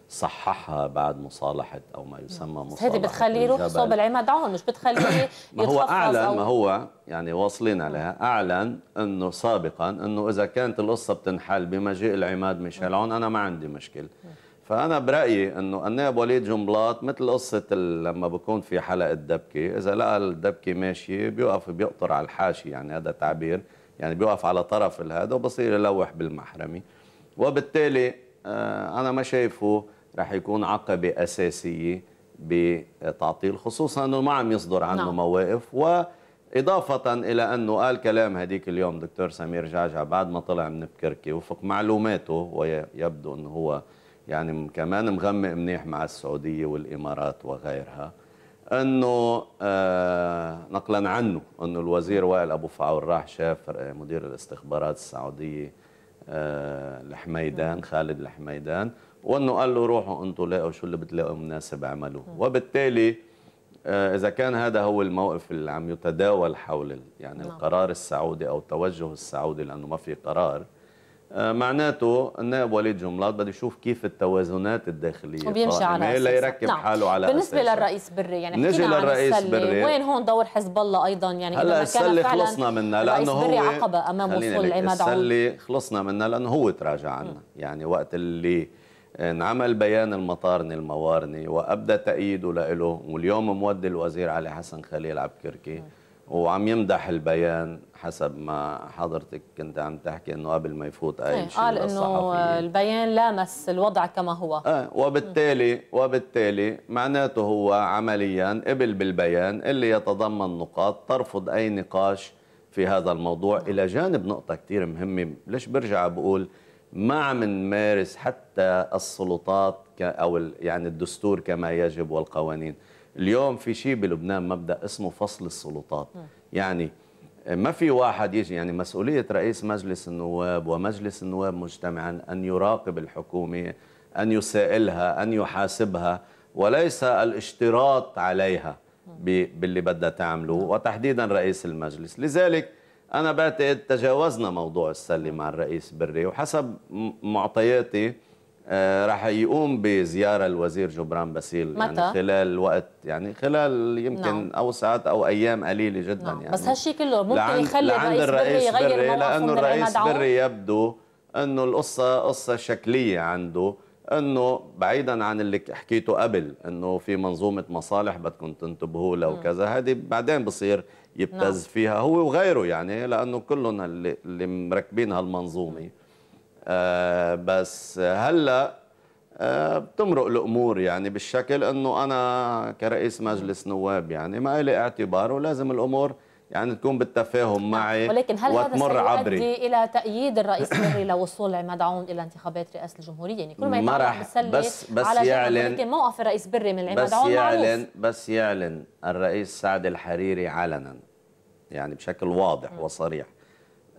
صححها بعد مصالحة أو ما يسمى مصالحة هذه بتخليه يروح صوب العماد عون مش بتخليه ما هو أعلن أو... ما هو يعني واصلين عليها آه. أعلن أنه سابقا أنه إذا كانت القصة بتنحل بمجيء العماد ميشيل عون أنا ما عندي مشكلة فانا برايي انه النائب وليد جنبلاط مثل قصه لما بكون في حلقه دبكه اذا لقى الدبكه ماشيه بيوقف بيقطر على الحاشي يعني هذا تعبير يعني بيوقف على طرف هذا وبصير يلوح بالمحرمي وبالتالي آه، انا ما شايفه رح يكون عقبه اساسيه بتعطيل خصوصا انه ما عم يصدر عنه نعم. مواقف و إضافة إلى أنه قال كلام هديك اليوم دكتور سمير جعجع بعد ما طلع من بكركي وفق معلوماته ويبدو أنه هو يعني كمان مغمق منيح مع السعودية والإمارات وغيرها أنه آه، نقلا عنه أنه الوزير وائل أبو فعور راح شاف آه، مدير الاستخبارات السعودية آه، الحميدان خالد الحميدان وأنه قال له روحوا أنتم لاقوا شو اللي بتلاقوا مناسب اعملوه وبالتالي إذا كان هذا هو الموقف اللي عم يتداول حول يعني نعم. القرار السعودي أو التوجه السعودي لأنه ما في قرار آه، معناته النائب وليد جملات بده يشوف كيف التوازنات الداخليه وبيمشي على لا يركب نعم. حاله على بالنسبه أساسة. للرئيس بري يعني نجي للرئيس عن بري وين هون دور حزب الله ايضا يعني هلا السله خلصنا منها لانه هو بري عقبه امام وصول عماد عون السله خلصنا منها لانه هو تراجع عنها يعني وقت اللي انعمل بيان المطارني الموارني وابدى تأييده له واليوم مودي الوزير علي حسن خليل عبكركي م. وعم يمدح البيان حسب ما حضرتك كنت عم تحكي انه قبل ما يفوت اي ايه شيء قال انه البيان لامس الوضع كما هو اه وبالتالي وبالتالي معناته هو عمليا قبل بالبيان اللي يتضمن نقاط ترفض اي نقاش في هذا الموضوع الى جانب نقطه كثير مهمه ليش برجع بقول ما عم نمارس حتى السلطات او يعني الدستور كما يجب والقوانين اليوم في شيء بلبنان مبدا اسمه فصل السلطات يعني ما في واحد يجي يعني مسؤوليه رئيس مجلس النواب ومجلس النواب مجتمعا ان يراقب الحكومه ان يسائلها ان يحاسبها وليس الاشتراط عليها باللي بدها تعمله وتحديدا رئيس المجلس لذلك أنا بعتقد تجاوزنا موضوع السلة مع الرئيس بري وحسب معطياتي آه، راح يقوم بزياره الوزير جبران باسيل يعني متى؟ يعني خلال وقت يعني خلال يمكن نعم. او ساعات او ايام قليله جدا نعم. يعني بس هالشي كله ممكن يخلي لعند الرئيس بري يغير لانه الرئيس بري يبدو انه القصه قصه شكليه عنده انه بعيدا عن اللي حكيته قبل انه في منظومه مصالح بدكم تنتبهوا لها وكذا هذه بعدين بصير يبتز نعم. فيها هو وغيره يعني لانه كلنا اللي مركبين هالمنظومه آه، بس هلا آه، بتمرق الامور يعني بالشكل انه انا كرئيس مجلس نواب يعني ما لي اعتبار ولازم الامور يعني تكون بالتفاهم نعم، معي ولكن هل وتمر هذا سيؤدي الى تاييد الرئيس مري لوصول عماد عون الى انتخابات رئاسه الجمهوريه يعني كل ما يتعلق بالسله بس بس على يعلن ولكن موقف الرئيس بري من عماد عون يعلن معروف. بس يعلن الرئيس سعد الحريري علنا يعني بشكل واضح م. وصريح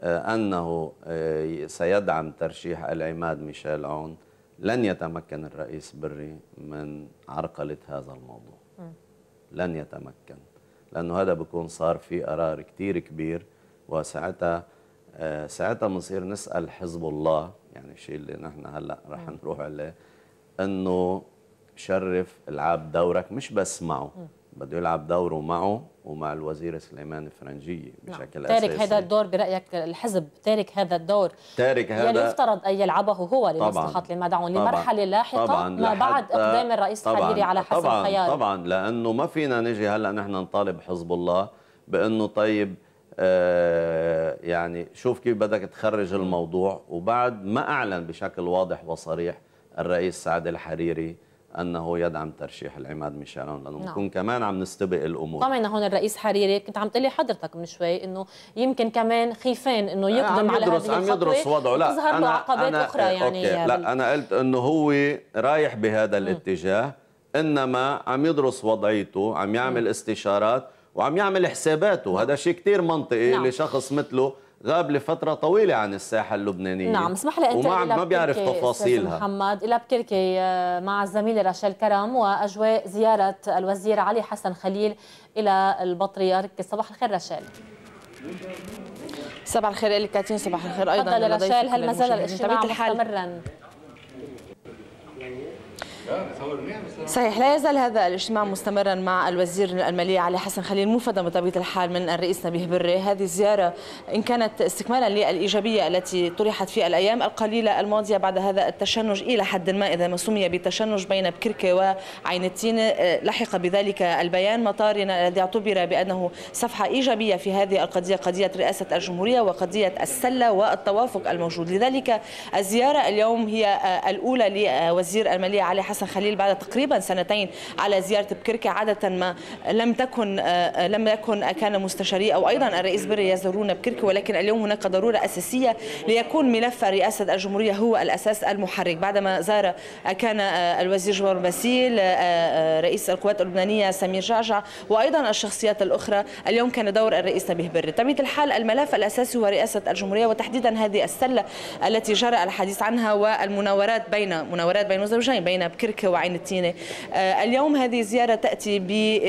آه، أنه آه، سيدعم ترشيح العماد ميشيل عون لن يتمكن الرئيس بري من عرقلة هذا الموضوع م. لن يتمكن لأنه هذا بيكون صار في قرار كتير كبير وساعتها آه، ساعتها بنصير نسأل حزب الله يعني الشيء اللي نحن هلأ رح نروح عليه أنه شرف العاب دورك مش بس معه بده يلعب دوره معه ومع الوزير سليمان الفرنجيه نعم. بشكل نعم. اساسي تارك هذا الدور برايك الحزب تارك هذا الدور تارك هذا يعني يفترض ان يلعبه هو لمصلحه المدعون لمرحله لاحقه طبعاً ما بعد اقدام الرئيس الحريري على حسب طبعاً طبعا لانه ما فينا نجي هلا نحن نطالب حزب الله بانه طيب آه، يعني شوف كيف بدك تخرج الموضوع وبعد ما اعلن بشكل واضح وصريح الرئيس سعد الحريري انه يدعم ترشيح العماد ميشيلون لانه نعم. بنكون كمان عم نستبق الامور طبعا هون الرئيس حريري كنت عم تقلي حضرتك من شوي انه يمكن كمان خيفان انه يقدم على هذه عم يدرس وضعه لا أنا أنا اخرى يعني أوكي. يعني لا يعني. انا قلت انه هو رايح بهذا الاتجاه انما عم يدرس وضعيته عم يعمل م. استشارات وعم يعمل حساباته هذا شيء كثير منطقي نعم. لشخص مثله غاب لفتره طويله عن الساحه اللبنانيه نعم اسمح لي انت وما ما بيعرف تفاصيلها محمد الى بكركي آه، مع الزميله رشال كرم واجواء زياره الوزير علي حسن خليل الى البطريرك صباح الخير رشال صباح الخير لك كاتين صباح الخير ايضا تفضل رشال هل ما زال الاجتماع مستمرا صحيح لا يزال هذا الاجتماع مستمرا مع الوزير الماليه علي حسن خليل موفدا بطبيعه الحال من الرئيس نبيه بري هذه الزياره ان كانت استكمالا للايجابيه التي طرحت في الايام القليله الماضيه بعد هذا التشنج الى حد ما اذا ما سمي بتشنج بين بكركه وعين التين لحق بذلك البيان مطارنا الذي اعتبر بانه صفحه ايجابيه في هذه القضيه قضيه رئاسه الجمهوريه وقضيه السله والتوافق الموجود لذلك الزياره اليوم هي الاولى لوزير الماليه علي حسن حسن خليل بعد تقريبا سنتين على زيارة بكركي عادة ما لم تكن آه، لم يكن كان مستشاري أو أيضا الرئيس بري يزورون بكركي ولكن اليوم هناك ضرورة أساسية ليكون ملف رئاسة الجمهورية هو الأساس المحرك بعدما زار آه، كان آه، الوزير جوار باسيل رئيس القوات اللبنانية سمير جعجع وأيضا الشخصيات الأخرى اليوم كان دور الرئيس نبيه بري طبيعة الحال الملف الأساسي هو رئاسة الجمهورية وتحديدا هذه السلة التي جرى الحديث عنها والمناورات بين مناورات بين الزوجين بين بكركي كركة وعين التينة آه، اليوم هذه الزيارة تأتي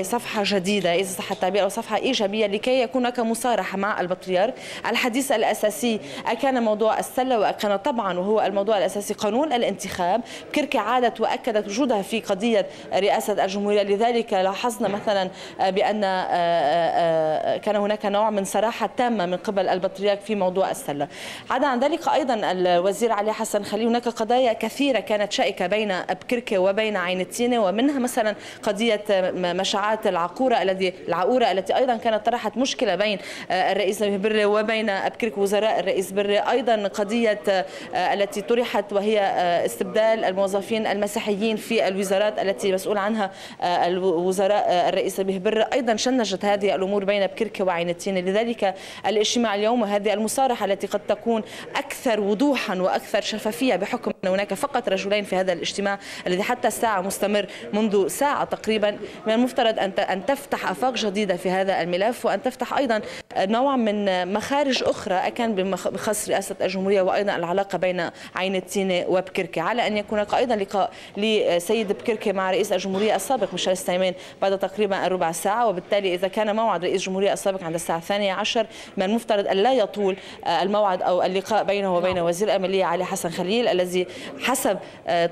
بصفحة جديدة إذا صح التعبير أو صفحة إيجابية لكي يكون هناك مصارحة مع البطريرك الحديث الأساسي أكان موضوع السلة وأكان طبعا وهو الموضوع الأساسي قانون الانتخاب كركة عادت وأكدت وجودها في قضية رئاسة الجمهورية لذلك لاحظنا مثلا آه، بأن آه، كان هناك نوع من صراحة تامة من قبل البطريرك في موضوع السلة عدا عن ذلك أيضا الوزير علي حسن خليل هناك قضايا كثيرة كانت شائكة بين بكرك الشركة وبين التينة ومنها مثلا قضية مشاعات العقورة الذي العقورة التي أيضا كانت طرحت مشكلة بين آه، الرئيس بري وبين أبكرك وزراء الرئيس بري أيضا قضية آه، التي طرحت وهي آه، استبدال الموظفين المسيحيين في الوزارات التي مسؤول عنها الوزراء الرئيس بري أيضا شنجت هذه الأمور بين وعين التينة لذلك الاجتماع اليوم وهذه المصارحة التي قد تكون أكثر وضوحا وأكثر شفافية بحكم أن هناك فقط رجلين في هذا الاجتماع الذي حتى الساعة مستمر منذ ساعة تقريبا من المفترض أن تفتح أفاق جديدة في هذا الملف وأن تفتح أيضا نوع من مخارج أخرى كان بخص رئاسة الجمهورية وأيضا العلاقة بين عين التينة وبكركي على أن يكون أيضا لقاء لسيد بكركي مع رئيس الجمهورية السابق ميشيل سليمان بعد تقريبا ربع ساعة وبالتالي إذا كان موعد رئيس الجمهورية السابق عند الساعة الثانية عشر من المفترض أن لا يطول الموعد أو اللقاء بينه وبين نعم. وزير الأمالية علي حسن خليل الذي حسب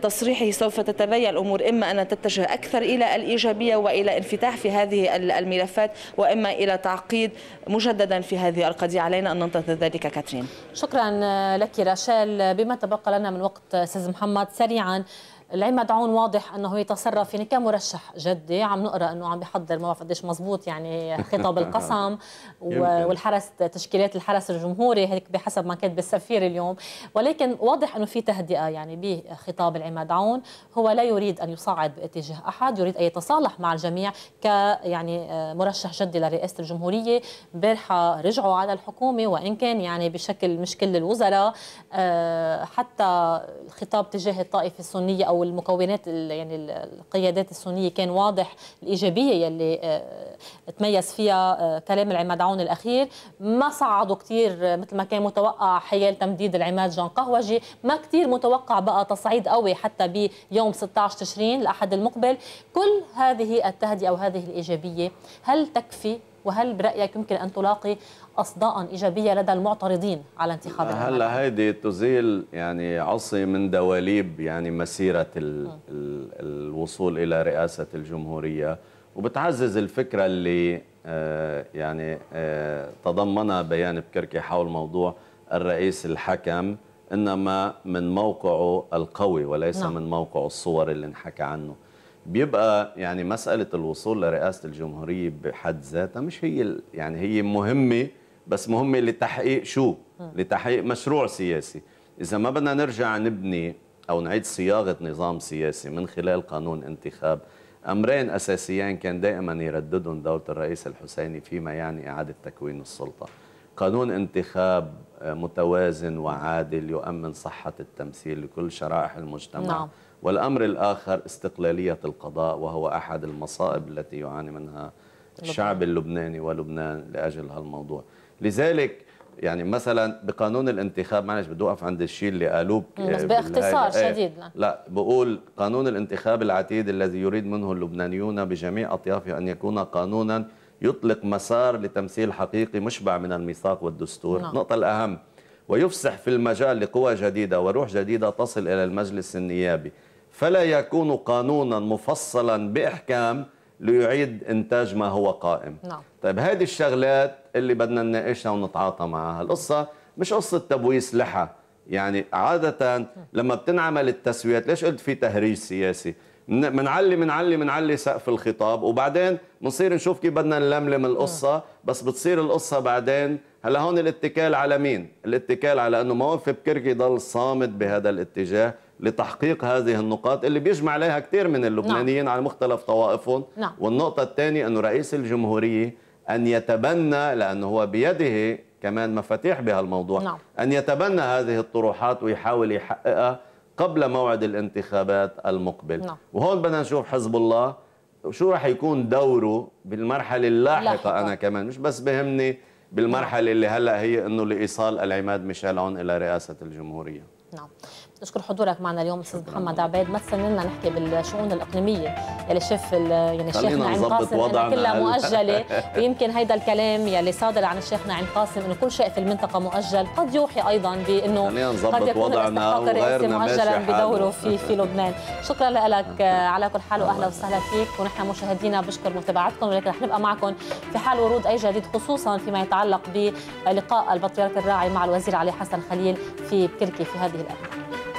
تصريحه سوف تتبين الأمور إما أن تتجه أكثر إلى الإيجابية وإلى انفتاح في هذه الملفات وإما إلى تعقيد مجددا في هذه القضية علينا أن ننتظر ذلك كاترين شكرا آه، لك رشال بما تبقى لنا من وقت أستاذ محمد سريعا العماد عون واضح انه يتصرف يعني كمرشح جدي عم نقرا انه عم بيحضر ما بعرف قديش مضبوط يعني خطاب القسم والحرس تشكيلات الحرس الجمهوري هيك بحسب ما كانت بالسفير اليوم ولكن واضح انه في تهدئه يعني بخطاب العماد عون هو لا يريد ان يصعد باتجاه احد يريد ان يتصالح مع الجميع ك يعني آه، مرشح جدي لرئاسه الجمهوريه امبارحه رجعوا على الحكومه وان كان يعني بشكل مش كل الوزراء آه، حتى الخطاب تجاه الطائفه السنيه او والمكونات يعني القيادات السنيه كان واضح الايجابيه يلي آه، تميز فيها آه، كلام العماد عون الاخير ما صعدوا كثير آه، مثل ما كان متوقع حيال تمديد العماد جان قهوجي ما كثير متوقع بقى تصعيد قوي حتى بيوم 16 تشرين الاحد المقبل كل هذه التهدئه وهذه الايجابيه هل تكفي وهل برايك يمكن ان تلاقي أصداء إيجابية لدى المعترضين على انتخاب آه، هلا هيدي تزيل يعني عصي من دواليب يعني مسيرة الـ الـ الوصول إلى رئاسة الجمهورية وبتعزز الفكرة اللي آه، يعني آه، تضمنها بيان بكركي حول موضوع الرئيس الحكم إنما من موقعه القوي وليس نعم. من موقعه الصور اللي انحكى عنه بيبقى يعني مسألة الوصول لرئاسة الجمهورية بحد ذاتها مش هي يعني هي مهمة بس مهمة لتحقيق شو لتحقيق مشروع سياسي اذا ما بدنا نرجع نبني او نعيد صياغه نظام سياسي من خلال قانون انتخاب امرين اساسيين كان دائما يرددهم دوله الرئيس الحسيني فيما يعني اعاده تكوين السلطه قانون انتخاب آه، متوازن وعادل يؤمن صحه التمثيل لكل شرائح المجتمع نعم. والامر الاخر استقلاليه القضاء وهو احد المصائب التي يعاني منها الشعب اللبناني ولبنان لاجل هالموضوع لذلك يعني مثلا بقانون الانتخاب معلش بدي اوقف عند الشيء اللي قالوه بس باختصار إيه. شديد لا. لا بقول قانون الانتخاب العتيد الذي يريد منه اللبنانيون بجميع اطيافه ان يكون قانونا يطلق مسار لتمثيل حقيقي مشبع من الميثاق والدستور نعم. النقطه الاهم ويفسح في المجال لقوى جديده وروح جديده تصل الى المجلس النيابي فلا يكون قانونا مفصلا باحكام ليعيد انتاج ما هو قائم نعم. طيب هذه الشغلات اللي بدنا نناقشها ونتعاطى معها القصة مش قصة تبويس لحى يعني عادة لما بتنعمل التسويات ليش قلت في تهريج سياسي منعلي منعلي منعلي سقف الخطاب وبعدين بنصير نشوف كيف بدنا نلملم القصة بس بتصير القصة بعدين هلا هون الاتكال على مين؟ الاتكال على انه موقف بكركي ضل صامد بهذا الاتجاه لتحقيق هذه النقاط اللي بيجمع عليها كثير من نعم. اللبنانيين نعم. على مختلف طوائفهم نعم. والنقطة الثانية انه رئيس الجمهورية أن يتبنى لأنه هو بيده كمان مفاتيح بهالموضوع نعم. أن يتبنى هذه الطروحات ويحاول يحققها قبل موعد الانتخابات المقبل نعم. وهون بدنا نشوف حزب الله شو راح يكون دوره بالمرحلة اللاحقة لاحقة. أنا كمان مش بس بهمني بالمرحلة نعم. اللي هلأ هي أنه لإيصال العماد ميشيل عون إلى رئاسة الجمهورية نعم نشكر حضورك معنا اليوم استاذ محمد عبيد ما تسنلنا نحكي بالشؤون الاقليميه يلي شاف يعني الشيخ نعيم قاسم يعني انه كلها مؤجله ويمكن هيدا الكلام يلي صادر عن الشيخ نعيم قاسم انه كل شيء في المنطقه مؤجل قد يوحي ايضا بانه قد يكون الاستحقاق الرئيسي مؤجلا بدوره في في لبنان شكرا لك آه، على كل حال واهلا وسهلا فيك ونحن مشاهدينا بشكر متابعتكم ولكن رح نبقى معكم في حال ورود اي جديد خصوصا فيما يتعلق بلقاء البطريرك الراعي مع الوزير علي حسن خليل في بكركي في هذه الأثناء